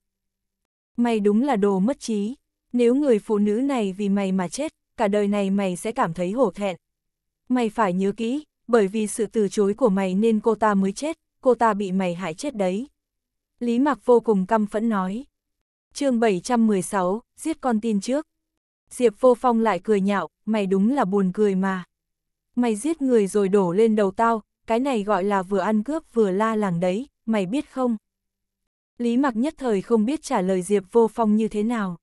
Mày đúng là đồ mất trí. Nếu người phụ nữ này vì mày mà chết, cả đời này mày sẽ cảm thấy hổ thẹn. Mày phải nhớ kỹ, bởi vì sự từ chối của mày nên cô ta mới chết, cô ta bị mày hại chết đấy. Lý Mạc vô cùng căm phẫn nói. chương 716, giết con tin trước. Diệp vô phong lại cười nhạo, mày đúng là buồn cười mà. Mày giết người rồi đổ lên đầu tao, cái này gọi là vừa ăn cướp vừa la làng đấy, mày biết không? Lý Mạc nhất thời không biết trả lời Diệp vô phong như thế nào.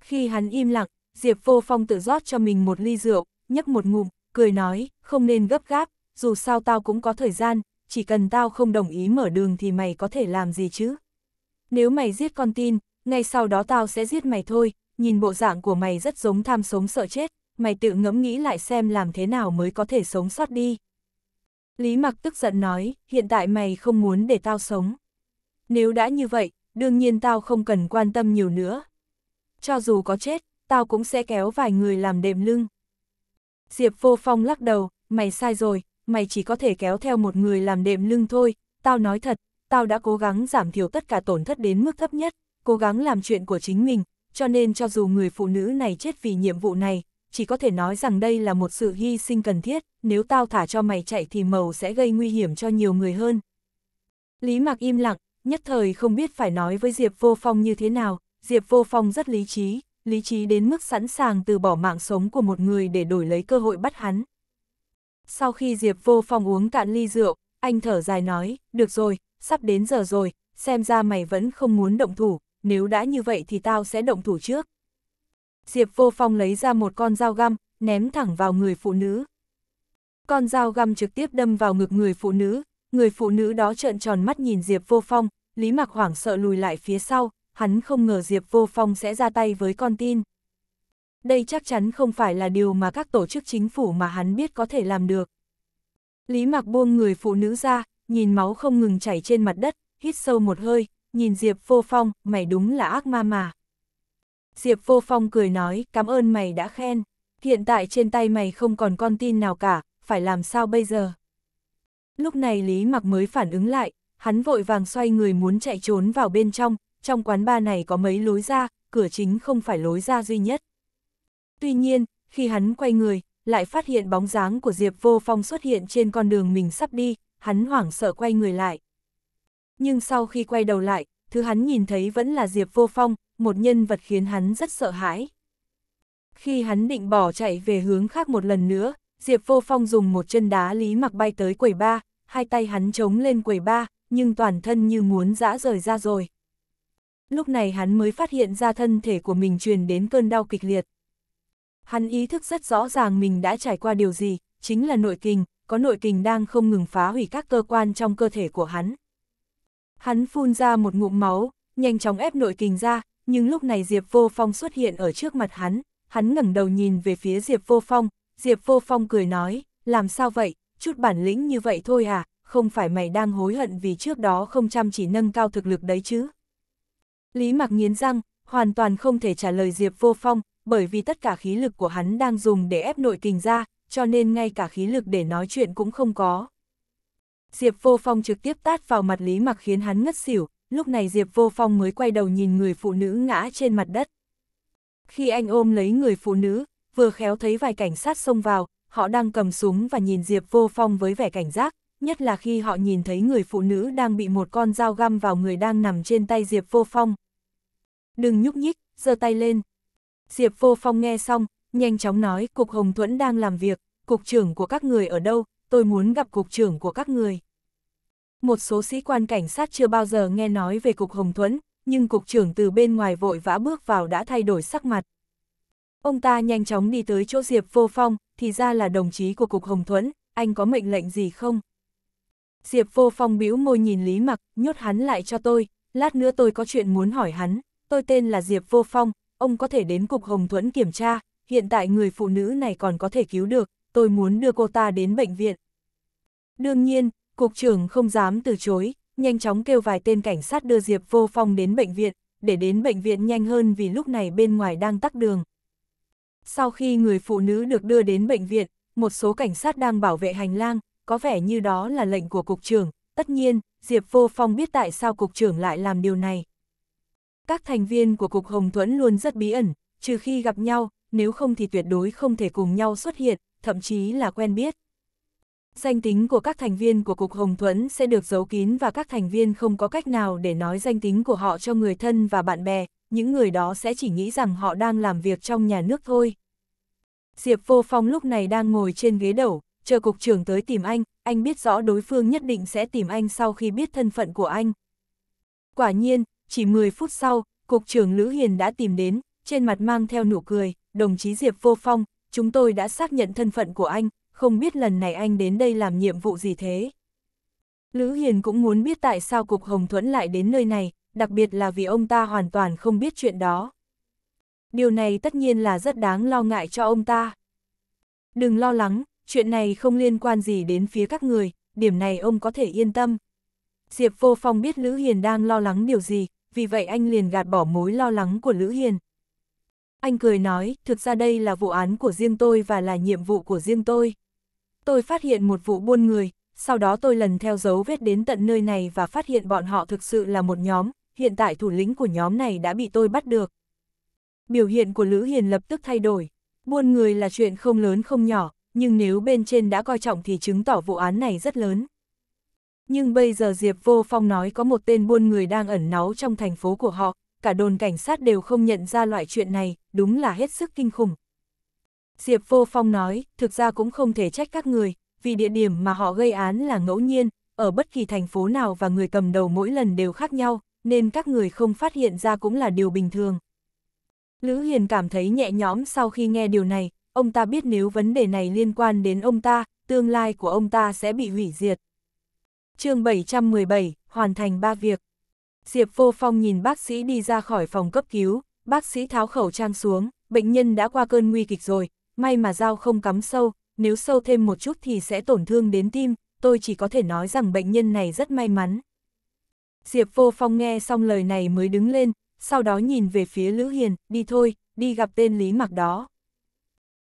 Khi hắn im lặng, Diệp Vô Phong tự rót cho mình một ly rượu, nhấp một ngụm, cười nói, không nên gấp gáp, dù sao tao cũng có thời gian, chỉ cần tao không đồng ý mở đường thì mày có thể làm gì chứ? Nếu mày giết con tin, ngay sau đó tao sẽ giết mày thôi, nhìn bộ dạng của mày rất giống tham sống sợ chết, mày tự ngẫm nghĩ lại xem làm thế nào mới có thể sống sót đi. Lý Mặc tức giận nói, hiện tại mày không muốn để tao sống. Nếu đã như vậy, đương nhiên tao không cần quan tâm nhiều nữa, cho dù có chết, tao cũng sẽ kéo vài người làm đệm lưng. Diệp vô phong lắc đầu, mày sai rồi, mày chỉ có thể kéo theo một người làm đệm lưng thôi, tao nói thật, tao đã cố gắng giảm thiểu tất cả tổn thất đến mức thấp nhất, cố gắng làm chuyện của chính mình, cho nên cho dù người phụ nữ này chết vì nhiệm vụ này, chỉ có thể nói rằng đây là một sự hy sinh cần thiết, nếu tao thả cho mày chạy thì màu sẽ gây nguy hiểm cho nhiều người hơn. Lý Mạc im lặng, nhất thời không biết phải nói với Diệp Vô Phong như thế nào, Diệp Vô Phong rất lý trí, lý trí đến mức sẵn sàng từ bỏ mạng sống của một người để đổi lấy cơ hội bắt hắn. Sau khi Diệp Vô Phong uống cạn ly rượu, anh thở dài nói, được rồi, sắp đến giờ rồi, xem ra mày vẫn không muốn động thủ, nếu đã như vậy thì tao sẽ động thủ trước. Diệp Vô Phong lấy ra một con dao găm, ném thẳng vào người phụ nữ. Con dao găm trực tiếp đâm vào ngực người phụ nữ, người phụ nữ đó trợn tròn mắt nhìn Diệp Vô Phong, Lý Mạc hoảng sợ lùi lại phía sau, hắn không ngờ Diệp Vô Phong sẽ ra tay với con tin. Đây chắc chắn không phải là điều mà các tổ chức chính phủ mà hắn biết có thể làm được. Lý mặc buông người phụ nữ ra, nhìn máu không ngừng chảy trên mặt đất, hít sâu một hơi, nhìn Diệp Vô Phong, mày đúng là ác ma mà. Diệp Vô Phong cười nói, cảm ơn mày đã khen, hiện tại trên tay mày không còn con tin nào cả, phải làm sao bây giờ? Lúc này Lý mặc mới phản ứng lại, hắn vội vàng xoay người muốn chạy trốn vào bên trong, trong quán ba này có mấy lối ra, cửa chính không phải lối ra duy nhất. Tuy nhiên, khi hắn quay người, lại phát hiện bóng dáng của Diệp Vô Phong xuất hiện trên con đường mình sắp đi, hắn hoảng sợ quay người lại. Nhưng sau khi quay đầu lại, thứ hắn nhìn thấy vẫn là Diệp Vô Phong, một nhân vật khiến hắn rất sợ hãi. Khi hắn định bỏ chạy về hướng khác một lần nữa, Diệp Vô Phong dùng một chân đá Lý Mặc bay tới quầy ba, hai tay hắn chống lên quầy ba, nhưng toàn thân như muốn dã rời ra rồi lúc này hắn mới phát hiện ra thân thể của mình truyền đến cơn đau kịch liệt. Hắn ý thức rất rõ ràng mình đã trải qua điều gì, chính là nội kinh, có nội kinh đang không ngừng phá hủy các cơ quan trong cơ thể của hắn. Hắn phun ra một ngụm máu, nhanh chóng ép nội kinh ra, nhưng lúc này Diệp Vô Phong xuất hiện ở trước mặt hắn, hắn ngẩng đầu nhìn về phía Diệp Vô Phong, Diệp Vô Phong cười nói, làm sao vậy, chút bản lĩnh như vậy thôi à, không phải mày đang hối hận vì trước đó không chăm chỉ nâng cao thực lực đấy chứ. Lý Mạc nghiến răng, hoàn toàn không thể trả lời Diệp Vô Phong, bởi vì tất cả khí lực của hắn đang dùng để ép nội kình ra, cho nên ngay cả khí lực để nói chuyện cũng không có. Diệp Vô Phong trực tiếp tát vào mặt Lý Mặc khiến hắn ngất xỉu, lúc này Diệp Vô Phong mới quay đầu nhìn người phụ nữ ngã trên mặt đất. Khi anh ôm lấy người phụ nữ, vừa khéo thấy vài cảnh sát xông vào, họ đang cầm súng và nhìn Diệp Vô Phong với vẻ cảnh giác, nhất là khi họ nhìn thấy người phụ nữ đang bị một con dao găm vào người đang nằm trên tay Diệp Vô Phong. Đừng nhúc nhích, giơ tay lên. Diệp Vô Phong nghe xong, nhanh chóng nói Cục Hồng Thuẫn đang làm việc, Cục trưởng của các người ở đâu, tôi muốn gặp Cục trưởng của các người. Một số sĩ quan cảnh sát chưa bao giờ nghe nói về Cục Hồng Thuẫn, nhưng Cục trưởng từ bên ngoài vội vã bước vào đã thay đổi sắc mặt. Ông ta nhanh chóng đi tới chỗ Diệp Vô Phong, thì ra là đồng chí của Cục Hồng Thuẫn, anh có mệnh lệnh gì không? Diệp vô phong bĩu môi nhìn Lý Mặc, nhốt hắn lại cho tôi, lát nữa tôi có chuyện muốn hỏi hắn, tôi tên là Diệp vô phong, ông có thể đến cục Hồng Thuẫn kiểm tra, hiện tại người phụ nữ này còn có thể cứu được, tôi muốn đưa cô ta đến bệnh viện. Đương nhiên, cục trưởng không dám từ chối, nhanh chóng kêu vài tên cảnh sát đưa Diệp Vô Phong đến bệnh viện, để đến bệnh viện nhanh hơn vì lúc này bên ngoài đang tắc đường. Sau khi người phụ nữ được đưa đến bệnh viện, một số cảnh sát đang bảo vệ hành lang, có vẻ như đó là lệnh của cục trưởng, tất nhiên, Diệp Vô Phong biết tại sao cục trưởng lại làm điều này. Các thành viên của cục Hồng Thuẫn luôn rất bí ẩn, trừ khi gặp nhau, nếu không thì tuyệt đối không thể cùng nhau xuất hiện, thậm chí là quen biết. Danh tính của các thành viên của Cục Hồng Thuẫn sẽ được giấu kín và các thành viên không có cách nào để nói danh tính của họ cho người thân và bạn bè, những người đó sẽ chỉ nghĩ rằng họ đang làm việc trong nhà nước thôi. Diệp Vô Phong lúc này đang ngồi trên ghế đầu, chờ cục trưởng tới tìm anh, anh biết rõ đối phương nhất định sẽ tìm anh sau khi biết thân phận của anh. Quả nhiên, chỉ 10 phút sau, cục trưởng Lữ Hiền đã tìm đến, trên mặt mang theo nụ cười, đồng chí Diệp Vô Phong, chúng tôi đã xác nhận thân phận của anh, không biết lần này anh đến đây làm nhiệm vụ gì thế. Lữ Hiền cũng muốn biết tại sao cục Hồng Thuẫn lại đến nơi này, đặc biệt là vì ông ta hoàn toàn không biết chuyện đó. Điều này tất nhiên là rất đáng lo ngại cho ông ta. Đừng lo lắng, chuyện này không liên quan gì đến phía các người, điểm này ông có thể yên tâm. Diệp Vô Phong biết Lữ Hiền đang lo lắng điều gì, vì vậy anh liền gạt bỏ mối lo lắng của Lữ Hiền. Anh cười nói, thực ra đây là vụ án của riêng tôi và là nhiệm vụ của riêng tôi. Tôi phát hiện một vụ buôn người, sau đó tôi lần theo dấu vết đến tận nơi này và phát hiện bọn họ thực sự là một nhóm, hiện tại thủ lĩnh của nhóm này đã bị tôi bắt được. Biểu hiện của Lữ Hiền lập tức thay đổi, buôn người là chuyện không lớn không nhỏ, nhưng nếu bên trên đã coi trọng thì chứng tỏ vụ án này rất lớn. Nhưng bây giờ Diệp Vô Phong nói có một tên buôn người đang ẩn náu trong thành phố của họ, cả đồn cảnh sát đều không nhận ra loại chuyện này, đúng là hết sức kinh khủng. Diệp Vô Phong nói, thực ra cũng không thể trách các người, vì địa điểm mà họ gây án là ngẫu nhiên, ở bất kỳ thành phố nào và người cầm đầu mỗi lần đều khác nhau, nên các người không phát hiện ra cũng là điều bình thường. Lữ Hiền cảm thấy nhẹ nhõm sau khi nghe điều này, ông ta biết nếu vấn đề này liên quan đến ông ta, tương lai của ông ta sẽ bị hủy diệt. chương 717, hoàn thành ba việc. Diệp Vô Phong nhìn bác sĩ đi ra khỏi phòng cấp cứu, bác sĩ tháo khẩu trang xuống, bệnh nhân đã qua cơn nguy kịch rồi, may mà dao không cắm sâu, nếu sâu thêm một chút thì sẽ tổn thương đến tim, tôi chỉ có thể nói rằng bệnh nhân này rất may mắn. Diệp Vô Phong nghe xong lời này mới đứng lên, sau đó nhìn về phía Lữ Hiền, đi thôi, đi gặp tên Lý mặc đó.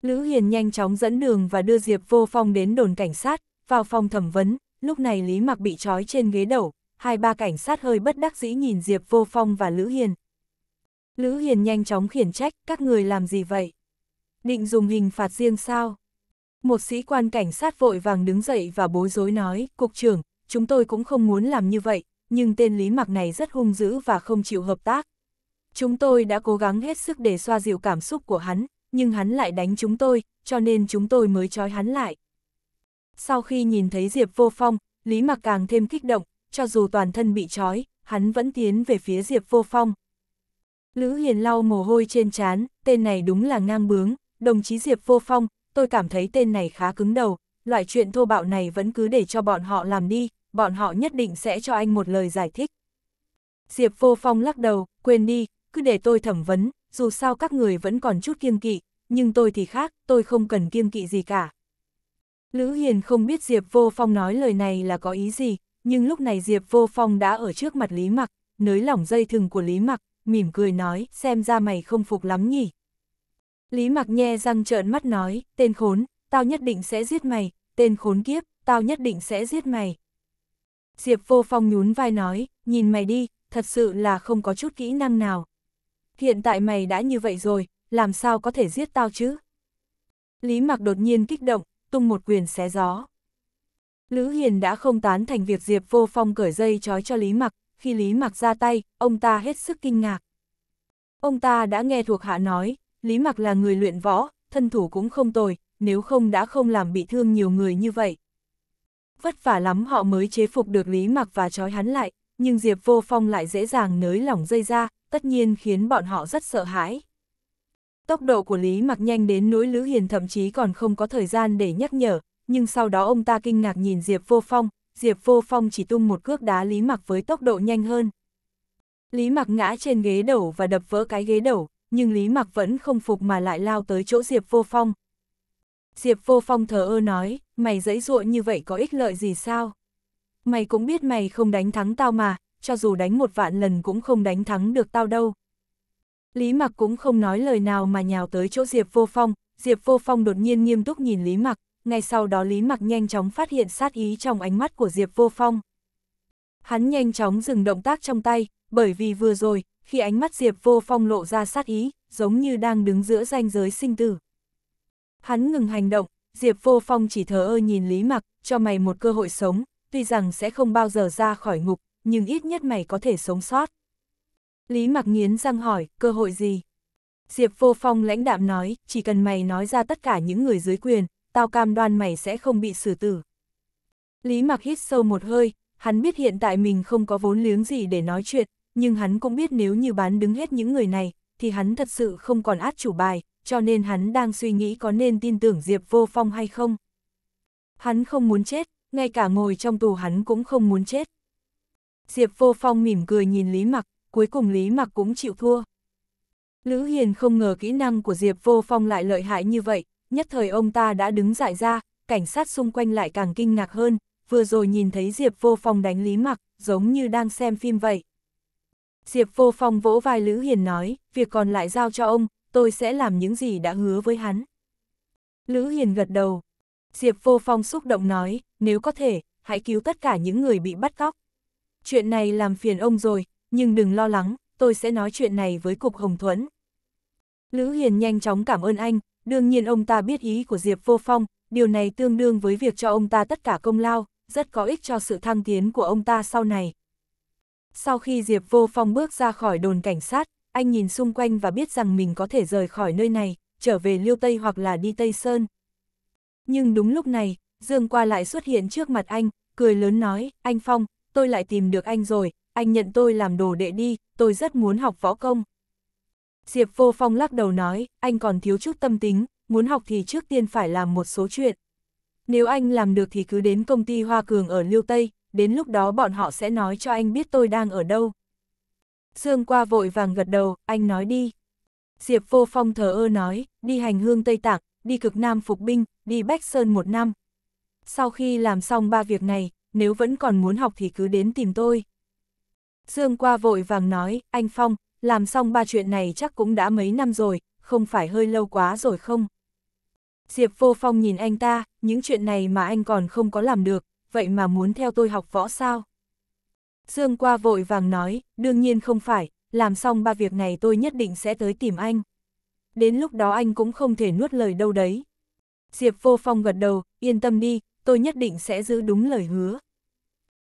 Lữ Hiền nhanh chóng dẫn đường và đưa Diệp Vô Phong đến đồn cảnh sát, vào phòng thẩm vấn, lúc này Lý Mặc bị trói trên ghế đầu. hai ba cảnh sát hơi bất đắc dĩ nhìn Diệp Vô Phong và Lữ Hiền. Lữ Hiền nhanh chóng khiển trách, các người làm gì vậy? Định dùng hình phạt riêng sao? Một sĩ quan cảnh sát vội vàng đứng dậy và bối rối nói, Cục trưởng, chúng tôi cũng không muốn làm như vậy, nhưng tên Lý Mặc này rất hung dữ và không chịu hợp tác. Chúng tôi đã cố gắng hết sức để xoa dịu cảm xúc của hắn, nhưng hắn lại đánh chúng tôi, cho nên chúng tôi mới trói hắn lại. Sau khi nhìn thấy Diệp Vô Phong, Lý Mặc càng thêm kích động, cho dù toàn thân bị trói, hắn vẫn tiến về phía Diệp Vô Phong. Lữ Hiền lau mồ hôi trên trán, tên này đúng là ngang bướng, đồng chí Diệp Vô Phong, tôi cảm thấy tên này khá cứng đầu, loại chuyện thô bạo này vẫn cứ để cho bọn họ làm đi, bọn họ nhất định sẽ cho anh một lời giải thích. Diệp Vô Phong lắc đầu, quên đi, cứ để tôi thẩm vấn, dù sao các người vẫn còn chút kiêng kỵ, nhưng tôi thì khác, tôi không cần kiêng kỵ gì cả. Lữ Hiền không biết Diệp Vô Phong nói lời này là có ý gì, nhưng lúc này Diệp Vô Phong đã ở trước mặt Lý Mặc, nới lỏng dây thừng của Lý Mặc, mỉm cười nói, xem ra mày không phục lắm nhỉ. Lý Mặc nhe răng trợn mắt nói, tên khốn, tao nhất định sẽ giết mày, tên khốn kiếp, tao nhất định sẽ giết mày. Diệp Vô Phong nhún vai nói, nhìn mày đi, thật sự là không có chút kỹ năng nào hiện tại mày đã như vậy rồi, làm sao có thể giết tao chứ? Lý Mặc đột nhiên kích động, tung một quyền xé gió. Lữ Hiền đã không tán thành việc Diệp Vô Phong cởi dây trói cho Lý Mặc, khi Lý Mặc ra tay, ông ta hết sức kinh ngạc. Ông ta đã nghe thuộc hạ nói, Lý Mặc là người luyện võ, thân thủ cũng không tồi, nếu không đã không làm bị thương nhiều người như vậy. Vất vả lắm họ mới chế phục được Lý Mặc và trói hắn lại, nhưng Diệp Vô Phong lại dễ dàng nới lỏng dây ra, tất nhiên khiến bọn họ rất sợ hãi. Tốc độ của Lý Mặc nhanh đến nỗi Lữ Hiền thậm chí còn không có thời gian để nhắc nhở, nhưng sau đó ông ta kinh ngạc nhìn Diệp Vô Phong, Diệp Vô Phong chỉ tung một cước đá Lý Mặc với tốc độ nhanh hơn. Lý Mặc ngã trên ghế đầu và đập vỡ cái ghế đầu, nhưng Lý Mặc vẫn không phục mà lại lao tới chỗ Diệp Vô Phong. Diệp Vô Phong thờ ơ nói, mày dẫy ruộng như vậy có ích lợi gì sao? Mày cũng biết mày không đánh thắng tao mà, cho dù đánh một vạn lần cũng không đánh thắng được tao đâu. Lý Mặc cũng không nói lời nào mà nhào tới chỗ Diệp Vô Phong, Diệp Vô Phong đột nhiên nghiêm túc nhìn Lý Mặc, ngay sau đó Lý Mặc nhanh chóng phát hiện sát ý trong ánh mắt của Diệp Vô Phong. Hắn nhanh chóng dừng động tác trong tay, bởi vì vừa rồi, khi ánh mắt Diệp Vô Phong lộ ra sát ý, giống như đang đứng giữa ranh giới sinh tử. Hắn ngừng hành động, Diệp Vô Phong chỉ thờ ơ nhìn Lý Mặc, cho mày một cơ hội sống, tuy rằng sẽ không bao giờ ra khỏi ngục, nhưng ít nhất mày có thể sống sót. Lý Mặc nghiến răng hỏi, cơ hội gì? Diệp Vô Phong lãnh đạm nói, chỉ cần mày nói ra tất cả những người dưới quyền, tao cam đoan mày sẽ không bị xử tử. Lý Mặc hít sâu một hơi, hắn biết hiện tại mình không có vốn liếng gì để nói chuyện, nhưng hắn cũng biết nếu như bán đứng hết những người này, thì hắn thật sự không còn át chủ bài, cho nên hắn đang suy nghĩ có nên tin tưởng Diệp Vô Phong hay không. Hắn không muốn chết, ngay cả ngồi trong tù hắn cũng không muốn chết. Diệp Vô Phong mỉm cười nhìn Lý Mặc, cuối cùng Lý Mặc cũng chịu thua. Lữ Hiền không ngờ kỹ năng của Diệp Vô Phong lại lợi hại như vậy, nhất thời ông ta đã đứng dại ra, cảnh sát xung quanh lại càng kinh ngạc hơn, vừa rồi nhìn thấy Diệp Vô Phong đánh Lý Mặc, giống như đang xem phim vậy. Diệp Vô Phong vỗ vai Lữ Hiền nói, việc còn lại giao cho ông, tôi sẽ làm những gì đã hứa với hắn. Lữ Hiền gật đầu. Diệp Vô Phong xúc động nói, nếu có thể, hãy cứu tất cả những người bị bắt cóc chuyện này làm phiền ông rồi, nhưng đừng lo lắng, tôi sẽ nói chuyện này với Cục Hồng Thuẫn. Lữ Hiền nhanh chóng cảm ơn anh, đương nhiên ông ta biết ý của Diệp Vô Phong, điều này tương đương với việc cho ông ta tất cả công lao, rất có ích cho sự thăng tiến của ông ta sau này. Sau khi Diệp Vô Phong bước ra khỏi đồn cảnh sát, anh nhìn xung quanh và biết rằng mình có thể rời khỏi nơi này, trở về Liêu Tây hoặc là đi Tây Sơn. Nhưng đúng lúc này, Dương Qua lại xuất hiện trước mặt anh, cười lớn nói, anh Phong, tôi lại tìm được anh rồi, anh nhận tôi làm đồ đệ đi, tôi rất muốn học võ công. Diệp Vô Phong lắc đầu nói, anh còn thiếu chút tâm tính, muốn học thì trước tiên phải làm một số chuyện. Nếu anh làm được thì cứ đến công ty Hoa Cường ở Liêu Tây, đến lúc đó bọn họ sẽ nói cho anh biết tôi đang ở đâu. Dương qua vội vàng gật đầu, anh nói đi. Diệp Vô Phong thờ ơ nói, đi hành hương Tây Tạng, đi cực Nam phục binh, đi Bách Sơn một năm. Sau khi làm xong ba việc này, nếu vẫn còn muốn học thì cứ đến tìm tôi. Dương qua vội vàng nói, anh Phong, làm xong ba chuyện này chắc cũng đã mấy năm rồi, không phải hơi lâu quá rồi không? Diệp vô phong nhìn anh ta, những chuyện này mà anh còn không có làm được, vậy mà muốn theo tôi học võ sao? Dương qua vội vàng nói, đương nhiên không phải, làm xong ba việc này tôi nhất định sẽ tới tìm anh. Đến lúc đó anh cũng không thể nuốt lời đâu đấy. Diệp vô phong gật đầu, yên tâm đi, tôi nhất định sẽ giữ đúng lời hứa.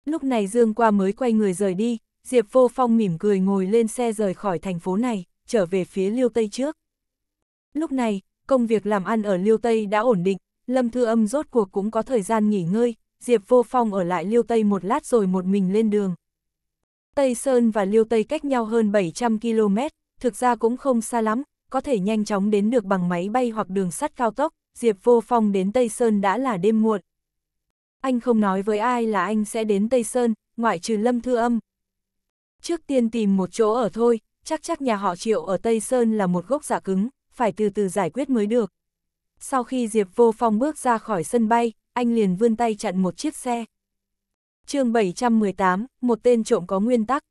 Lúc này Dương Qua mới quay người rời đi, Diệp Vô Phong mỉm cười ngồi lên xe rời khỏi thành phố này, trở về phía Liêu Tây trước. Lúc này, công việc làm ăn ở Liêu Tây đã ổn định, Lâm Thư Âm rốt cuộc cũng có thời gian nghỉ ngơi, Diệp Vô Phong ở lại Liêu Tây một lát rồi một mình lên đường. Tây Sơn và Liêu Tây cách nhau hơn 700 km, thực ra cũng không xa lắm, có thể nhanh chóng đến được bằng máy bay hoặc đường sắt cao tốc, Diệp Vô Phong đến Tây Sơn đã là đêm muộn, anh không nói với ai là anh sẽ đến Tây Sơn, ngoại trừ Lâm Thư Âm. Trước tiên tìm một chỗ ở thôi, chắc chắc nhà họ Triệu ở Tây Sơn là một gốc giả dạ cứng, phải từ từ giải quyết mới được. Sau khi Diệp Vô Phong bước ra khỏi sân bay, anh liền vươn tay chặn một chiếc xe. chương 718, một tên trộm có nguyên tắc.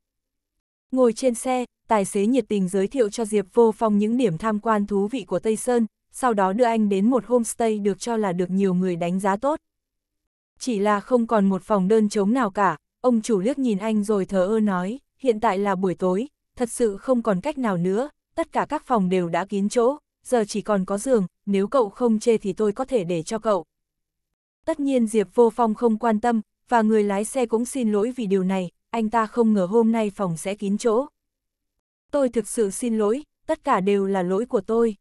Ngồi trên xe, tài xế nhiệt tình giới thiệu cho Diệp Vô Phong những điểm tham quan thú vị của Tây Sơn, sau đó đưa anh đến một homestay được cho là được nhiều người đánh giá tốt, chỉ là không còn một phòng đơn trống nào cả, ông chủ liếc nhìn anh rồi thờ ơ nói, hiện tại là buổi tối, thật sự không còn cách nào nữa, tất cả các phòng đều đã kín chỗ, giờ chỉ còn có giường, nếu cậu không chê thì tôi có thể để cho cậu. Tất nhiên Diệp Vô Phong không quan tâm, và người lái xe cũng xin lỗi vì điều này, anh ta không ngờ hôm nay phòng sẽ kín chỗ. Tôi thực sự xin lỗi, tất cả đều là lỗi của tôi.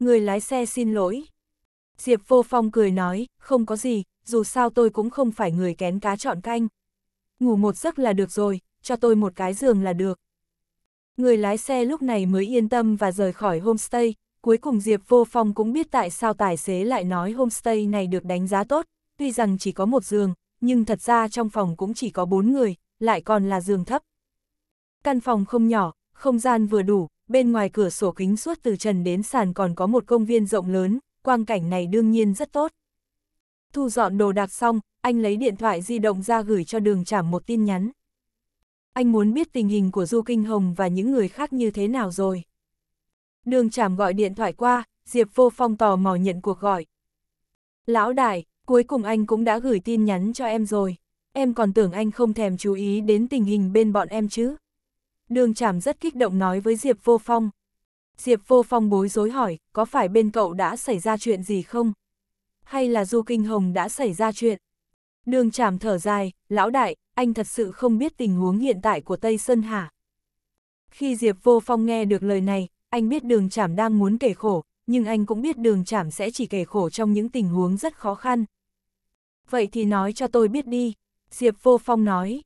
Người lái xe xin lỗi. Diệp Vô Phong cười nói, không có gì, dù sao tôi cũng không phải người kén cá chọn canh. Ngủ một giấc là được rồi, cho tôi một cái giường là được. Người lái xe lúc này mới yên tâm và rời khỏi homestay, cuối cùng Diệp Vô Phong cũng biết tại sao tài xế lại nói homestay này được đánh giá tốt, tuy rằng chỉ có một giường, nhưng thật ra trong phòng cũng chỉ có bốn người, lại còn là giường thấp. Căn phòng không nhỏ, không gian vừa đủ, bên ngoài cửa sổ kính suốt từ trần đến sàn còn có một công viên rộng lớn, quang cảnh này đương nhiên rất tốt. Thu dọn đồ đạc xong, anh lấy điện thoại di động ra gửi cho đường trảm một tin nhắn. Anh muốn biết tình hình của Du Kinh Hồng và những người khác như thế nào rồi. Đường trảm gọi điện thoại qua, Diệp Vô Phong tò mò nhận cuộc gọi. Lão đại, cuối cùng anh cũng đã gửi tin nhắn cho em rồi. Em còn tưởng anh không thèm chú ý đến tình hình bên bọn em chứ. Đường trảm rất kích động nói với Diệp Vô Phong. Diệp Vô Phong bối rối hỏi, có phải bên cậu đã xảy ra chuyện gì không? hay là Du Kinh Hồng đã xảy ra chuyện. Đường chảm thở dài, lão đại, anh thật sự không biết tình huống hiện tại của Tây Sơn hả? Khi Diệp Vô Phong nghe được lời này, anh biết đường chảm đang muốn kể khổ, nhưng anh cũng biết đường chảm sẽ chỉ kể khổ trong những tình huống rất khó khăn. Vậy thì nói cho tôi biết đi, Diệp Vô Phong nói.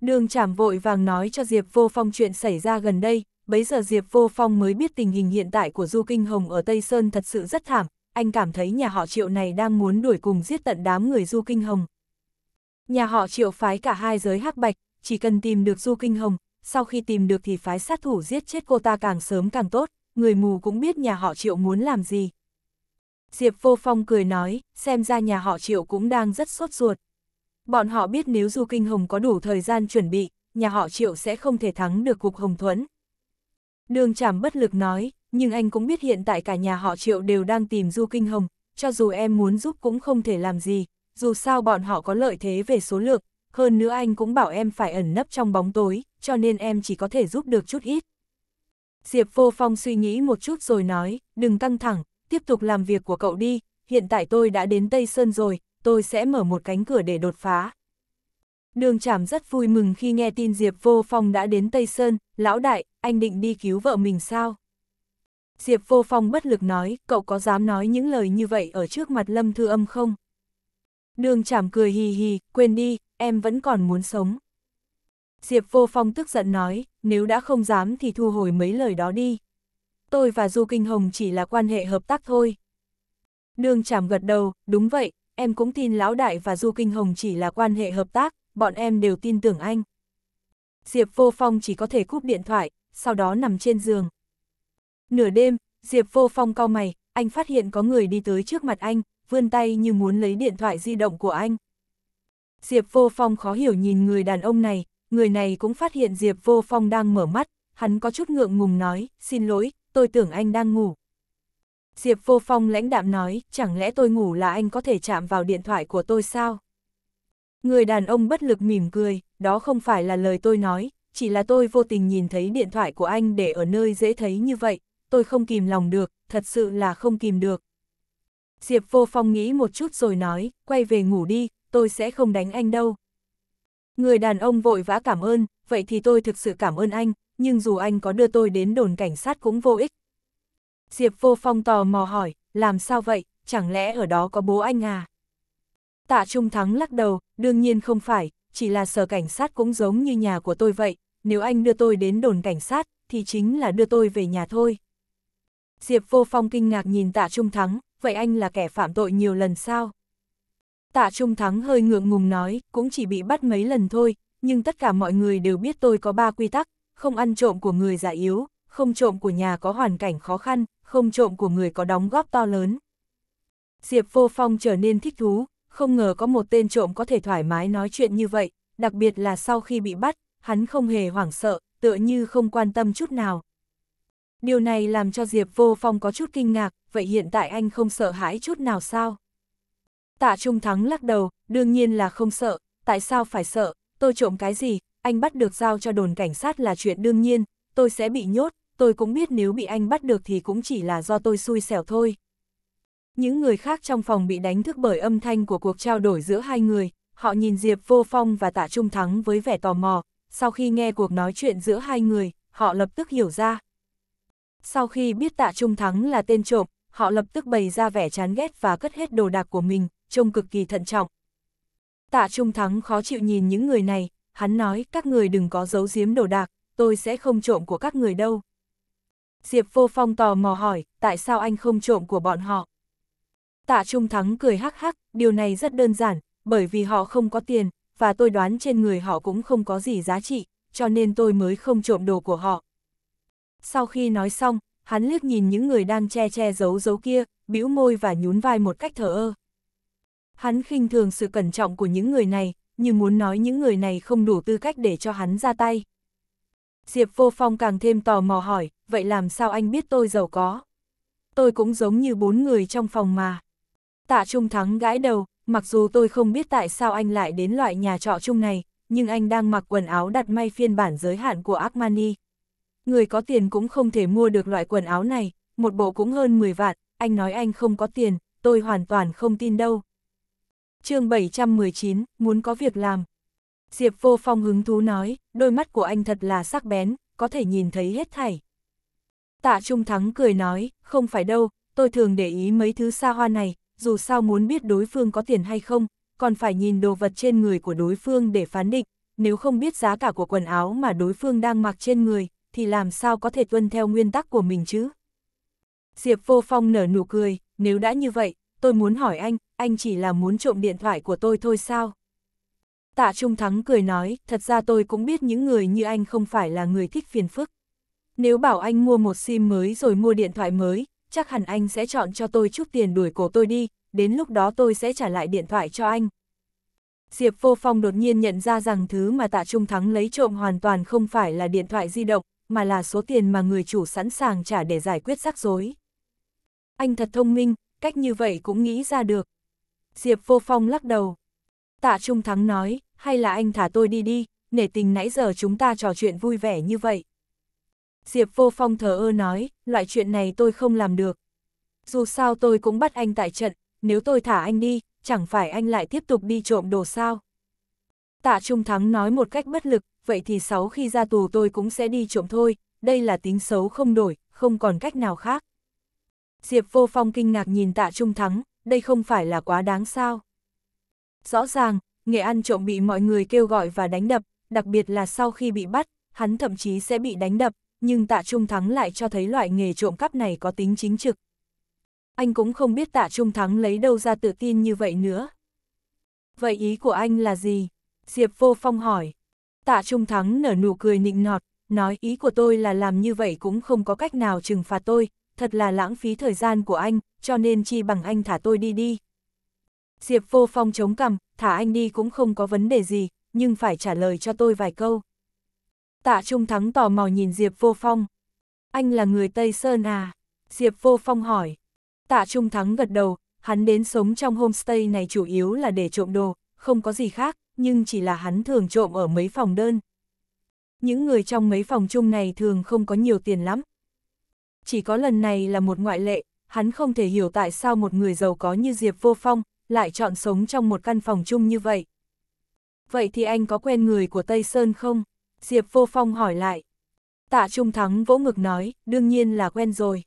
Đường chảm vội vàng nói cho Diệp Vô Phong chuyện xảy ra gần đây, bấy giờ Diệp Vô Phong mới biết tình hình hiện tại của Du Kinh Hồng ở Tây Sơn thật sự rất thảm, anh cảm thấy nhà họ triệu này đang muốn đuổi cùng giết tận đám người Du Kinh Hồng. Nhà họ triệu phái cả hai giới hắc bạch, chỉ cần tìm được Du Kinh Hồng, sau khi tìm được thì phái sát thủ giết chết cô ta càng sớm càng tốt, người mù cũng biết nhà họ triệu muốn làm gì. Diệp Vô Phong cười nói, xem ra nhà họ triệu cũng đang rất sốt ruột. Bọn họ biết nếu Du Kinh Hồng có đủ thời gian chuẩn bị, nhà họ triệu sẽ không thể thắng được cuộc Hồng Thuẫn. Đường Trảm bất lực nói, nhưng anh cũng biết hiện tại cả nhà họ Triệu đều đang tìm Du Kinh Hồng, cho dù em muốn giúp cũng không thể làm gì, dù sao bọn họ có lợi thế về số lượng, hơn nữa anh cũng bảo em phải ẩn nấp trong bóng tối, cho nên em chỉ có thể giúp được chút ít. Diệp Vô Phong suy nghĩ một chút rồi nói, đừng căng thẳng, tiếp tục làm việc của cậu đi, hiện tại tôi đã đến Tây Sơn rồi, tôi sẽ mở một cánh cửa để đột phá. Đường Trảm rất vui mừng khi nghe tin Diệp Vô Phong đã đến Tây Sơn, lão đại, anh định đi cứu vợ mình sao? Diệp Vô Phong bất lực nói, cậu có dám nói những lời như vậy ở trước mặt Lâm Thư Âm không? Đường chảm cười hì hì, quên đi, em vẫn còn muốn sống. Diệp Vô Phong tức giận nói, nếu đã không dám thì thu hồi mấy lời đó đi. Tôi và Du Kinh Hồng chỉ là quan hệ hợp tác thôi. Đường chảm gật đầu, đúng vậy, em cũng tin Lão Đại và Du Kinh Hồng chỉ là quan hệ hợp tác, bọn em đều tin tưởng anh. Diệp Vô Phong chỉ có thể cúp điện thoại, sau đó nằm trên giường. Nửa đêm, Diệp vô phong cau mày, anh phát hiện có người đi tới trước mặt anh, vươn tay như muốn lấy điện thoại di động của anh. Diệp vô phong khó hiểu nhìn người đàn ông này, người này cũng phát hiện Diệp vô phong đang mở mắt, hắn có chút ngượng ngùng nói, xin lỗi, tôi tưởng anh đang ngủ. Diệp vô phong lãnh đạm nói, chẳng lẽ tôi ngủ là anh có thể chạm vào điện thoại của tôi sao? Người đàn ông bất lực mỉm cười, đó không phải là lời tôi nói, chỉ là tôi vô tình nhìn thấy điện thoại của anh để ở nơi dễ thấy như vậy, tôi không kìm lòng được, thật sự là không kìm được. Diệp Vô Phong nghĩ một chút rồi nói, quay về ngủ đi, tôi sẽ không đánh anh đâu. Người đàn ông vội vã cảm ơn, vậy thì tôi thực sự cảm ơn anh, nhưng dù anh có đưa tôi đến đồn cảnh sát cũng vô ích. Diệp Vô Phong tò mò hỏi, làm sao vậy, chẳng lẽ ở đó có bố anh à? Tạ Trung Thắng lắc đầu, đương nhiên không phải, chỉ là sở cảnh sát cũng giống như nhà của tôi vậy, nếu anh đưa tôi đến đồn cảnh sát, thì chính là đưa tôi về nhà thôi. Diệp Vô Phong kinh ngạc nhìn Tạ Trung Thắng, vậy anh là kẻ phạm tội nhiều lần sao? Tạ Trung Thắng hơi ngượng ngùng nói, cũng chỉ bị bắt mấy lần thôi, nhưng tất cả mọi người đều biết tôi có ba quy tắc, không ăn trộm của người già yếu, không trộm của nhà có hoàn cảnh khó khăn, không trộm của người có đóng góp to lớn. Diệp Vô Phong trở nên thích thú, không ngờ có một tên trộm có thể thoải mái nói chuyện như vậy, đặc biệt là sau khi bị bắt, hắn không hề hoảng sợ, tựa như không quan tâm chút nào, Điều này làm cho Diệp Vô Phong có chút kinh ngạc, vậy hiện tại anh không sợ hãi chút nào sao? Tạ Trung Thắng lắc đầu, đương nhiên là không sợ, tại sao phải sợ, tôi trộm cái gì, anh bắt được giao cho đồn cảnh sát là chuyện đương nhiên, tôi sẽ bị nhốt, tôi cũng biết nếu bị anh bắt được thì cũng chỉ là do tôi xui xẻo thôi. Những người khác trong phòng bị đánh thức bởi âm thanh của cuộc trao đổi giữa hai người, họ nhìn Diệp Vô Phong và Tạ Trung Thắng với vẻ tò mò, sau khi nghe cuộc nói chuyện giữa hai người, họ lập tức hiểu ra, sau khi biết tạ trung thắng là tên trộm, họ lập tức bày ra vẻ chán ghét và cất hết đồ đạc của mình, trông cực kỳ thận trọng. Tạ trung thắng khó chịu nhìn những người này, hắn nói các người đừng có giấu giếm đồ đạc, tôi sẽ không trộm của các người đâu. Diệp vô phong tò mò hỏi, tại sao anh không trộm của bọn họ? Tạ Trung Thắng cười hắc hắc, điều này rất đơn giản, bởi vì họ không có tiền, và tôi đoán trên người họ cũng không có gì giá trị, cho nên tôi mới không trộm đồ của họ. Sau khi nói xong, hắn liếc nhìn những người đang che che giấu giấu kia, bĩu môi và nhún vai một cách thờ ơ. Hắn khinh thường sự cẩn trọng của những người này, như muốn nói những người này không đủ tư cách để cho hắn ra tay. Diệp Vô Phong càng thêm tò mò hỏi, vậy làm sao anh biết tôi giàu có? Tôi cũng giống như bốn người trong phòng mà. Tạ Trung Thắng gãi đầu, mặc dù tôi không biết tại sao anh lại đến loại nhà trọ chung này, nhưng anh đang mặc quần áo đặt may phiên bản giới hạn của Armani, người có tiền cũng không thể mua được loại quần áo này, một bộ cũng hơn 10 vạn, anh nói anh không có tiền, tôi hoàn toàn không tin đâu. chương 719, muốn có việc làm. Diệp vô phong hứng thú nói, đôi mắt của anh thật là sắc bén, có thể nhìn thấy hết thảy. Tạ Trung Thắng cười nói, không phải đâu, tôi thường để ý mấy thứ xa hoa này, dù sao muốn biết đối phương có tiền hay không, còn phải nhìn đồ vật trên người của đối phương để phán định, nếu không biết giá cả của quần áo mà đối phương đang mặc trên người, thì làm sao có thể tuân theo nguyên tắc của mình chứ? Diệp Vô Phong nở nụ cười, nếu đã như vậy, tôi muốn hỏi anh, anh chỉ là muốn trộm điện thoại của tôi thôi sao? Tạ Trung Thắng cười nói, thật ra tôi cũng biết những người như anh không phải là người thích phiền phức. Nếu bảo anh mua một sim mới rồi mua điện thoại mới, chắc hẳn anh sẽ chọn cho tôi chút tiền đuổi cổ tôi đi, đến lúc đó tôi sẽ trả lại điện thoại cho anh. Diệp Vô Phong đột nhiên nhận ra rằng thứ mà Tạ Trung Thắng lấy trộm hoàn toàn không phải là điện thoại di động, mà là số tiền mà người chủ sẵn sàng trả để giải quyết rắc rối. Anh thật thông minh, cách như vậy cũng nghĩ ra được. Diệp Vô Phong lắc đầu. Tạ Trung Thắng nói, hay là anh thả tôi đi đi, nể tình nãy giờ chúng ta trò chuyện vui vẻ như vậy. Diệp Vô Phong thờ ơ nói, loại chuyện này tôi không làm được. Dù sao tôi cũng bắt anh tại trận, nếu tôi thả anh đi, chẳng phải anh lại tiếp tục đi trộm đồ sao. Tạ Trung Thắng nói một cách bất lực, vậy thì sáu khi ra tù tôi cũng sẽ đi trộm thôi, đây là tính xấu không đổi, không còn cách nào khác. Diệp Vô Phong kinh ngạc nhìn tạ Trung Thắng, đây không phải là quá đáng sao. Rõ ràng, nghề ăn trộm bị mọi người kêu gọi và đánh đập, đặc biệt là sau khi bị bắt, hắn thậm chí sẽ bị đánh đập, nhưng tạ Trung Thắng lại cho thấy loại nghề trộm cắp này có tính chính trực. Anh cũng không biết tạ Trung Thắng lấy đâu ra tự tin như vậy nữa. Vậy ý của anh là gì? Diệp Vô Phong hỏi. Tạ Trung Thắng nở nụ cười nịnh nọt, nói ý của tôi là làm như vậy cũng không có cách nào trừng phạt tôi, thật là lãng phí thời gian của anh, cho nên chi bằng anh thả tôi đi đi. Diệp vô phong chống cằm, thả anh đi cũng không có vấn đề gì, nhưng phải trả lời cho tôi vài câu. Tạ Trung Thắng tò mò nhìn Diệp vô phong. Anh là người Tây Sơn à? Diệp vô phong hỏi. Tạ Trung Thắng gật đầu, hắn đến sống trong homestay này chủ yếu là để trộm đồ, không có gì khác, nhưng chỉ là hắn thường trộm ở mấy phòng đơn. Những người trong mấy phòng chung này thường không có nhiều tiền lắm. Chỉ có lần này là một ngoại lệ, hắn không thể hiểu tại sao một người giàu có như Diệp Vô Phong lại chọn sống trong một căn phòng chung như vậy. Vậy thì anh có quen người của Tây Sơn không? Diệp Vô Phong hỏi lại. Tạ Trung Thắng vỗ ngực nói, đương nhiên là quen rồi.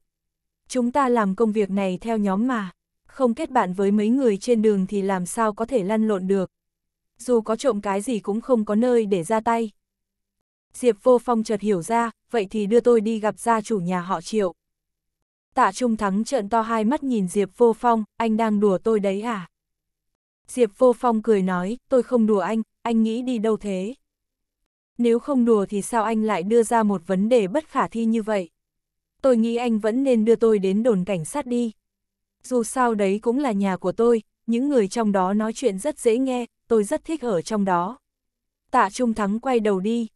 Chúng ta làm công việc này theo nhóm mà, không kết bạn với mấy người trên đường thì làm sao có thể lăn lộn được dù có trộm cái gì cũng không có nơi để ra tay. Diệp vô phong chợt hiểu ra, vậy thì đưa tôi đi gặp gia chủ nhà họ triệu. Tạ Trung Thắng trợn to hai mắt nhìn Diệp vô phong, anh đang đùa tôi đấy à? Diệp vô phong cười nói, tôi không đùa anh, anh nghĩ đi đâu thế? Nếu không đùa thì sao anh lại đưa ra một vấn đề bất khả thi như vậy? Tôi nghĩ anh vẫn nên đưa tôi đến đồn cảnh sát đi. Dù sao đấy cũng là nhà của tôi, những người trong đó nói chuyện rất dễ nghe, tôi rất thích ở trong đó. Tạ Trung Thắng quay đầu đi.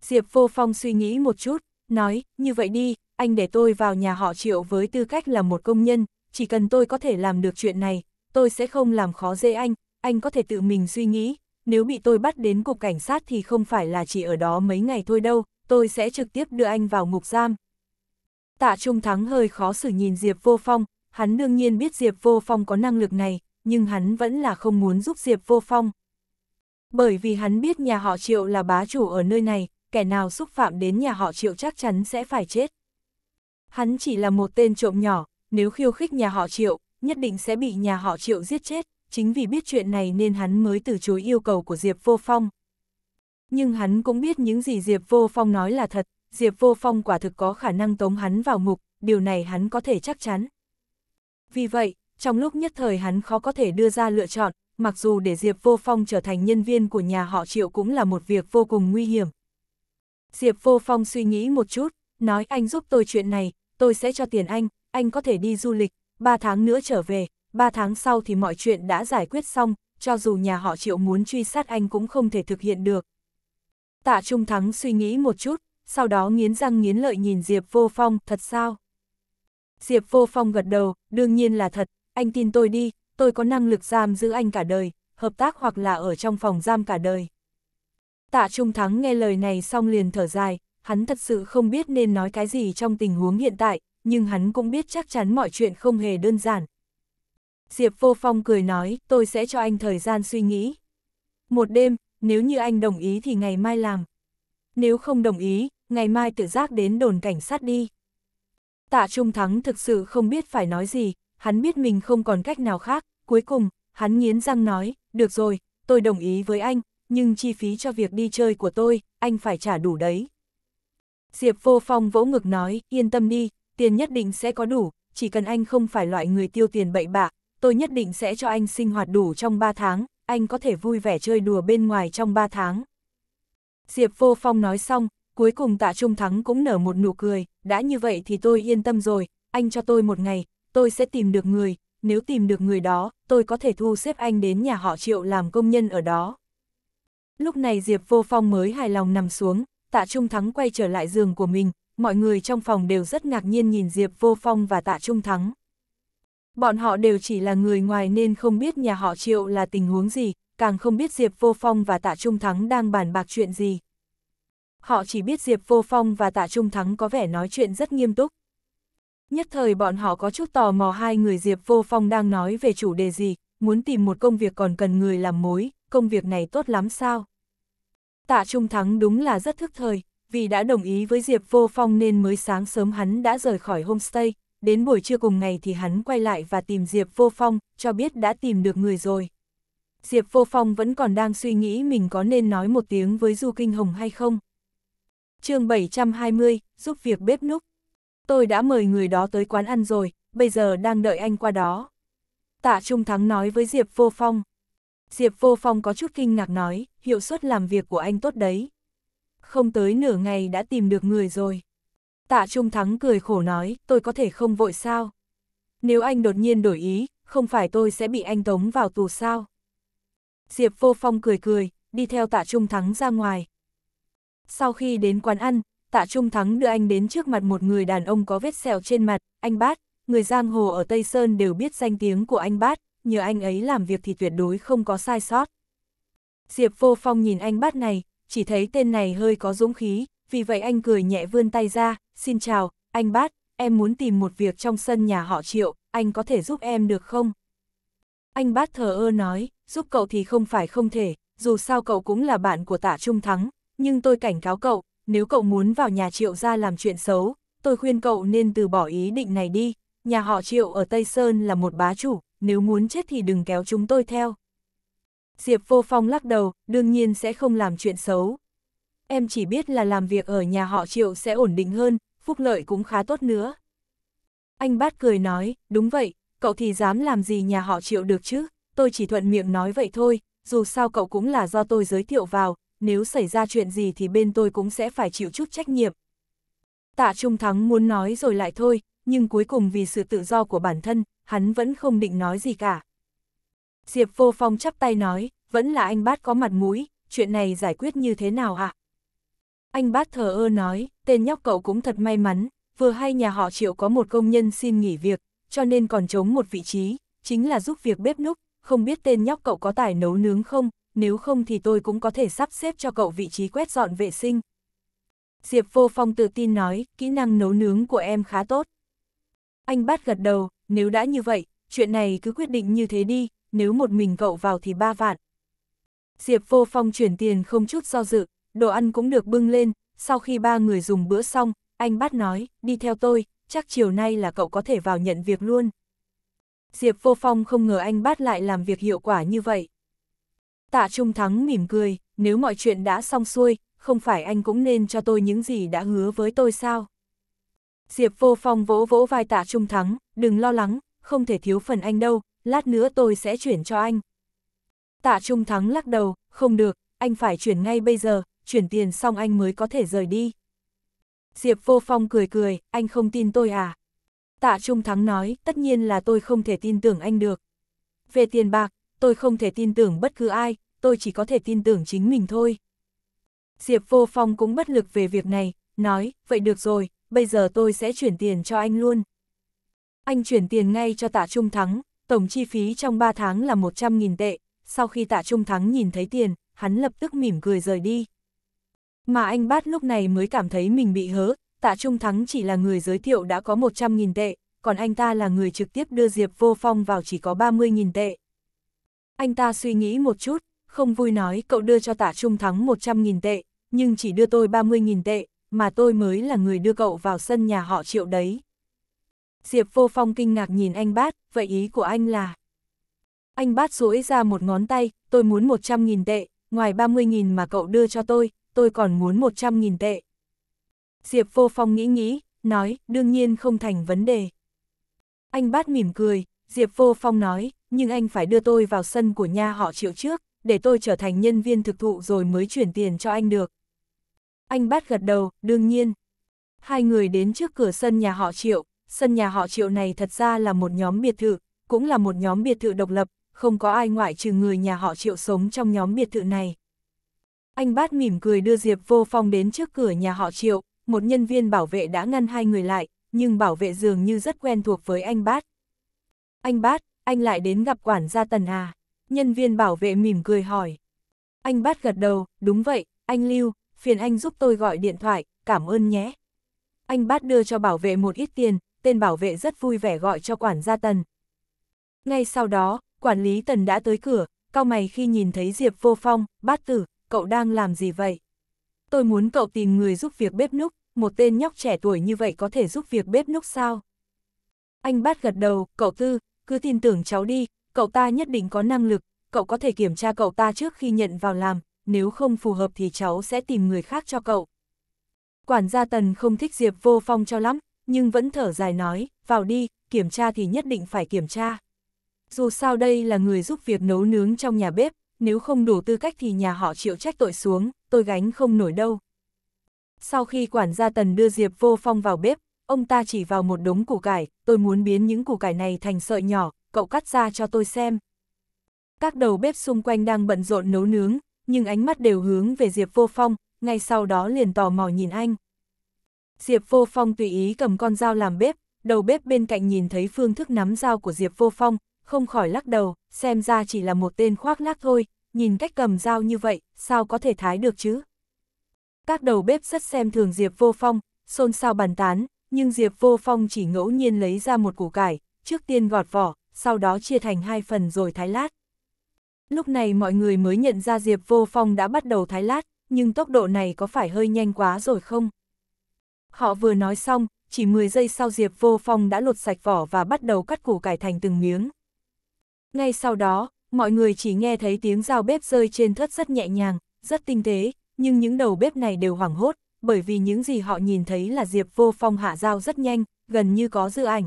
Diệp Vô Phong suy nghĩ một chút, nói, như vậy đi, anh để tôi vào nhà họ triệu với tư cách là một công nhân, chỉ cần tôi có thể làm được chuyện này, tôi sẽ không làm khó dễ anh, anh có thể tự mình suy nghĩ, nếu bị tôi bắt đến cục cảnh sát thì không phải là chỉ ở đó mấy ngày thôi đâu, tôi sẽ trực tiếp đưa anh vào ngục giam. Tạ Trung Thắng hơi khó xử nhìn Diệp Vô Phong, hắn đương nhiên biết Diệp Vô Phong có năng lực này, nhưng hắn vẫn là không muốn giúp Diệp Vô Phong. Bởi vì hắn biết nhà họ Triệu là bá chủ ở nơi này, kẻ nào xúc phạm đến nhà họ Triệu chắc chắn sẽ phải chết. Hắn chỉ là một tên trộm nhỏ, nếu khiêu khích nhà họ Triệu, nhất định sẽ bị nhà họ Triệu giết chết, chính vì biết chuyện này nên hắn mới từ chối yêu cầu của Diệp Vô Phong. Nhưng hắn cũng biết những gì Diệp Vô Phong nói là thật, Diệp Vô Phong quả thực có khả năng tống hắn vào mục điều này hắn có thể chắc chắn. Vì vậy, trong lúc nhất thời hắn khó có thể đưa ra lựa chọn, mặc dù để Diệp Vô Phong trở thành nhân viên của nhà họ Triệu cũng là một việc vô cùng nguy hiểm. Diệp Vô Phong suy nghĩ một chút, nói anh giúp tôi chuyện này, tôi sẽ cho tiền anh, anh có thể đi du lịch, 3 tháng nữa trở về, 3 tháng sau thì mọi chuyện đã giải quyết xong, cho dù nhà họ Triệu muốn truy sát anh cũng không thể thực hiện được. Tạ Trung Thắng suy nghĩ một chút, sau đó nghiến răng nghiến lợi nhìn Diệp Vô Phong, thật sao? Diệp Vô Phong gật đầu, đương nhiên là thật, anh tin tôi đi, tôi có năng lực giam giữ anh cả đời, hợp tác hoặc là ở trong phòng giam cả đời. Tạ Trung Thắng nghe lời này xong liền thở dài, hắn thật sự không biết nên nói cái gì trong tình huống hiện tại, nhưng hắn cũng biết chắc chắn mọi chuyện không hề đơn giản. Diệp Vô Phong cười nói, tôi sẽ cho anh thời gian suy nghĩ. Một đêm, nếu như anh đồng ý thì ngày mai làm. Nếu không đồng ý, ngày mai tự giác đến đồn cảnh sát đi. Tạ Trung Thắng thực sự không biết phải nói gì, hắn biết mình không còn cách nào khác, cuối cùng, hắn nghiến răng nói, được rồi, tôi đồng ý với anh, nhưng chi phí cho việc đi chơi của tôi, anh phải trả đủ đấy. Diệp Vô Phong vỗ ngực nói, yên tâm đi, tiền nhất định sẽ có đủ, chỉ cần anh không phải loại người tiêu tiền bậy bạ, tôi nhất định sẽ cho anh sinh hoạt đủ trong 3 tháng, anh có thể vui vẻ chơi đùa bên ngoài trong 3 tháng. Diệp Vô Phong nói xong, cuối cùng tạ Trung Thắng cũng nở một nụ cười, đã như vậy thì tôi yên tâm rồi, anh cho tôi một ngày, tôi sẽ tìm được người, nếu tìm được người đó, tôi có thể thu xếp anh đến nhà họ Triệu làm công nhân ở đó. Lúc này Diệp Vô Phong mới hài lòng nằm xuống, Tạ Trung Thắng quay trở lại giường của mình, mọi người trong phòng đều rất ngạc nhiên nhìn Diệp Vô Phong và Tạ Trung Thắng. Bọn họ đều chỉ là người ngoài nên không biết nhà họ Triệu là tình huống gì, càng không biết Diệp Vô Phong và Tạ Trung Thắng đang bàn bạc chuyện gì. Họ chỉ biết Diệp Vô Phong và Tạ Trung Thắng có vẻ nói chuyện rất nghiêm túc. Nhất thời bọn họ có chút tò mò hai người Diệp Vô Phong đang nói về chủ đề gì, muốn tìm một công việc còn cần người làm mối, công việc này tốt lắm sao? Tạ Trung Thắng đúng là rất thức thời, vì đã đồng ý với Diệp Vô Phong nên mới sáng sớm hắn đã rời khỏi homestay, đến buổi trưa cùng ngày thì hắn quay lại và tìm Diệp Vô Phong, cho biết đã tìm được người rồi. Diệp Vô Phong vẫn còn đang suy nghĩ mình có nên nói một tiếng với Du Kinh Hồng hay không. chương 720, giúp việc bếp núc. Tôi đã mời người đó tới quán ăn rồi, bây giờ đang đợi anh qua đó. Tạ Trung Thắng nói với Diệp Vô Phong. Diệp Vô Phong có chút kinh ngạc nói, hiệu suất làm việc của anh tốt đấy. Không tới nửa ngày đã tìm được người rồi. Tạ Trung Thắng cười khổ nói, tôi có thể không vội sao? Nếu anh đột nhiên đổi ý, không phải tôi sẽ bị anh tống vào tù sao? Diệp Vô Phong cười cười, đi theo Tạ Trung Thắng ra ngoài. Sau khi đến quán ăn, Tạ Trung Thắng đưa anh đến trước mặt một người đàn ông có vết sẹo trên mặt, anh Bát, người giang hồ ở Tây Sơn đều biết danh tiếng của anh Bát, nhờ anh ấy làm việc thì tuyệt đối không có sai sót. Diệp Vô Phong nhìn anh Bát này, chỉ thấy tên này hơi có dũng khí, vì vậy anh cười nhẹ vươn tay ra, xin chào, anh Bát, em muốn tìm một việc trong sân nhà họ Triệu, anh có thể giúp em được không? Anh Bát thờ ơ nói, giúp cậu thì không phải không thể, dù sao cậu cũng là bạn của tạ Trung Thắng, nhưng tôi cảnh cáo cậu, nếu cậu muốn vào nhà triệu ra làm chuyện xấu, tôi khuyên cậu nên từ bỏ ý định này đi, nhà họ triệu ở Tây Sơn là một bá chủ, nếu muốn chết thì đừng kéo chúng tôi theo. Diệp Vô Phong lắc đầu, đương nhiên sẽ không làm chuyện xấu. Em chỉ biết là làm việc ở nhà họ triệu sẽ ổn định hơn, phúc lợi cũng khá tốt nữa. Anh bát cười nói, đúng vậy, cậu thì dám làm gì nhà họ triệu được chứ, tôi chỉ thuận miệng nói vậy thôi, dù sao cậu cũng là do tôi giới thiệu vào, nếu xảy ra chuyện gì thì bên tôi cũng sẽ phải chịu chút trách nhiệm. Tạ Trung Thắng muốn nói rồi lại thôi, nhưng cuối cùng vì sự tự do của bản thân, hắn vẫn không định nói gì cả. Diệp Vô Phong chắp tay nói, vẫn là anh bát có mặt mũi, chuyện này giải quyết như thế nào ạ? À? Anh bát thờ ơ nói, tên nhóc cậu cũng thật may mắn, vừa hay nhà họ triệu có một công nhân xin nghỉ việc, cho nên còn trống một vị trí, chính là giúp việc bếp núc, không biết tên nhóc cậu có tài nấu nướng không, nếu không thì tôi cũng có thể sắp xếp cho cậu vị trí quét dọn vệ sinh. Diệp Vô Phong tự tin nói, kỹ năng nấu nướng của em khá tốt. Anh bắt gật đầu, nếu đã như vậy, chuyện này cứ quyết định như thế đi, nếu một mình cậu vào thì ba vạn. Diệp Vô Phong chuyển tiền không chút do dự, đồ ăn cũng được bưng lên, sau khi ba người dùng bữa xong, anh bắt nói, đi theo tôi, chắc chiều nay là cậu có thể vào nhận việc luôn. Diệp Vô Phong không ngờ anh bắt lại làm việc hiệu quả như vậy. Tạ Trung Thắng mỉm cười, nếu mọi chuyện đã xong xuôi, không phải anh cũng nên cho tôi những gì đã hứa với tôi sao? Diệp Vô Phong vỗ vỗ vai Tạ Trung Thắng, đừng lo lắng, không thể thiếu phần anh đâu, lát nữa tôi sẽ chuyển cho anh. Tạ Trung Thắng lắc đầu, không được, anh phải chuyển ngay bây giờ, chuyển tiền xong anh mới có thể rời đi. Diệp Vô Phong cười cười, anh không tin tôi à? Tạ Trung Thắng nói, tất nhiên là tôi không thể tin tưởng anh được. Về tiền bạc, tôi không thể tin tưởng bất cứ ai, tôi chỉ có thể tin tưởng chính mình thôi. Diệp Vô Phong cũng bất lực về việc này, nói, vậy được rồi, bây giờ tôi sẽ chuyển tiền cho anh luôn. Anh chuyển tiền ngay cho tạ Trung Thắng, tổng chi phí trong 3 tháng là 100.000 tệ, sau khi tạ Trung Thắng nhìn thấy tiền, hắn lập tức mỉm cười rời đi. Mà anh bát lúc này mới cảm thấy mình bị hớ, tạ Trung Thắng chỉ là người giới thiệu đã có 100.000 tệ, còn anh ta là người trực tiếp đưa Diệp Vô Phong vào chỉ có 30.000 tệ. Anh ta suy nghĩ một chút, không vui nói cậu đưa cho tả trung thắng 100.000 tệ, nhưng chỉ đưa tôi 30.000 tệ, mà tôi mới là người đưa cậu vào sân nhà họ triệu đấy. Diệp vô phong kinh ngạc nhìn anh bát, vậy ý của anh là... Anh bát duỗi ra một ngón tay, tôi muốn 100.000 tệ, ngoài 30.000 mà cậu đưa cho tôi, tôi còn muốn 100.000 tệ. Diệp vô phong nghĩ nghĩ, nói, đương nhiên không thành vấn đề. Anh bát mỉm cười, Diệp vô phong nói, nhưng anh phải đưa tôi vào sân của nhà họ triệu trước, để tôi trở thành nhân viên thực thụ rồi mới chuyển tiền cho anh được. Anh bắt gật đầu, đương nhiên. Hai người đến trước cửa sân nhà họ triệu, sân nhà họ triệu này thật ra là một nhóm biệt thự, cũng là một nhóm biệt thự độc lập, không có ai ngoại trừ người nhà họ triệu sống trong nhóm biệt thự này. Anh bát mỉm cười đưa Diệp Vô Phong đến trước cửa nhà họ triệu, một nhân viên bảo vệ đã ngăn hai người lại, nhưng bảo vệ dường như rất quen thuộc với anh bát. Anh bát, anh lại đến gặp quản gia Tần à? Nhân viên bảo vệ mỉm cười hỏi. Anh bắt gật đầu, đúng vậy, anh Lưu, phiền anh giúp tôi gọi điện thoại, cảm ơn nhé. Anh bắt đưa cho bảo vệ một ít tiền, tên bảo vệ rất vui vẻ gọi cho quản gia Tần. Ngay sau đó, quản lý Tần đã tới cửa, cao mày khi nhìn thấy Diệp vô phong, bát tử, cậu đang làm gì vậy? Tôi muốn cậu tìm người giúp việc bếp núc, một tên nhóc trẻ tuổi như vậy có thể giúp việc bếp núc sao? Anh bát gật đầu, cậu tư, cứ tin tưởng cháu đi, cậu ta nhất định có năng lực, cậu có thể kiểm tra cậu ta trước khi nhận vào làm, nếu không phù hợp thì cháu sẽ tìm người khác cho cậu. Quản gia Tần không thích Diệp Vô Phong cho lắm, nhưng vẫn thở dài nói, vào đi, kiểm tra thì nhất định phải kiểm tra. Dù sao đây là người giúp việc nấu nướng trong nhà bếp, nếu không đủ tư cách thì nhà họ chịu trách tội xuống, tôi gánh không nổi đâu. Sau khi quản gia Tần đưa Diệp Vô Phong vào bếp, ông ta chỉ vào một đống củ cải, tôi muốn biến những củ cải này thành sợi nhỏ, cậu cắt ra cho tôi xem. Các đầu bếp xung quanh đang bận rộn nấu nướng, nhưng ánh mắt đều hướng về Diệp Vô Phong, ngay sau đó liền tò mò nhìn anh. Diệp Vô Phong tùy ý cầm con dao làm bếp, đầu bếp bên cạnh nhìn thấy phương thức nắm dao của Diệp Vô Phong, không khỏi lắc đầu, xem ra chỉ là một tên khoác lác thôi, nhìn cách cầm dao như vậy, sao có thể thái được chứ? Các đầu bếp rất xem thường Diệp Vô Phong, xôn xao bàn tán, nhưng Diệp Vô Phong chỉ ngẫu nhiên lấy ra một củ cải, trước tiên gọt vỏ, sau đó chia thành hai phần rồi thái lát. Lúc này mọi người mới nhận ra Diệp Vô Phong đã bắt đầu thái lát, nhưng tốc độ này có phải hơi nhanh quá rồi không? Họ vừa nói xong, chỉ 10 giây sau Diệp Vô Phong đã lột sạch vỏ và bắt đầu cắt củ cải thành từng miếng. Ngay sau đó, mọi người chỉ nghe thấy tiếng dao bếp rơi trên thớt rất nhẹ nhàng, rất tinh tế, nhưng những đầu bếp này đều hoảng hốt, bởi vì những gì họ nhìn thấy là Diệp Vô Phong hạ dao rất nhanh, gần như có dự ảnh.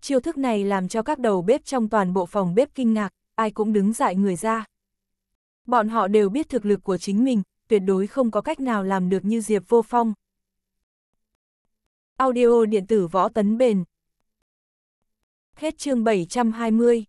Chiêu thức này làm cho các đầu bếp trong toàn bộ phòng bếp kinh ngạc, ai cũng đứng dại người ra. Bọn họ đều biết thực lực của chính mình, tuyệt đối không có cách nào làm được như Diệp Vô Phong. Audio điện tử võ tấn bền. Hết chương 720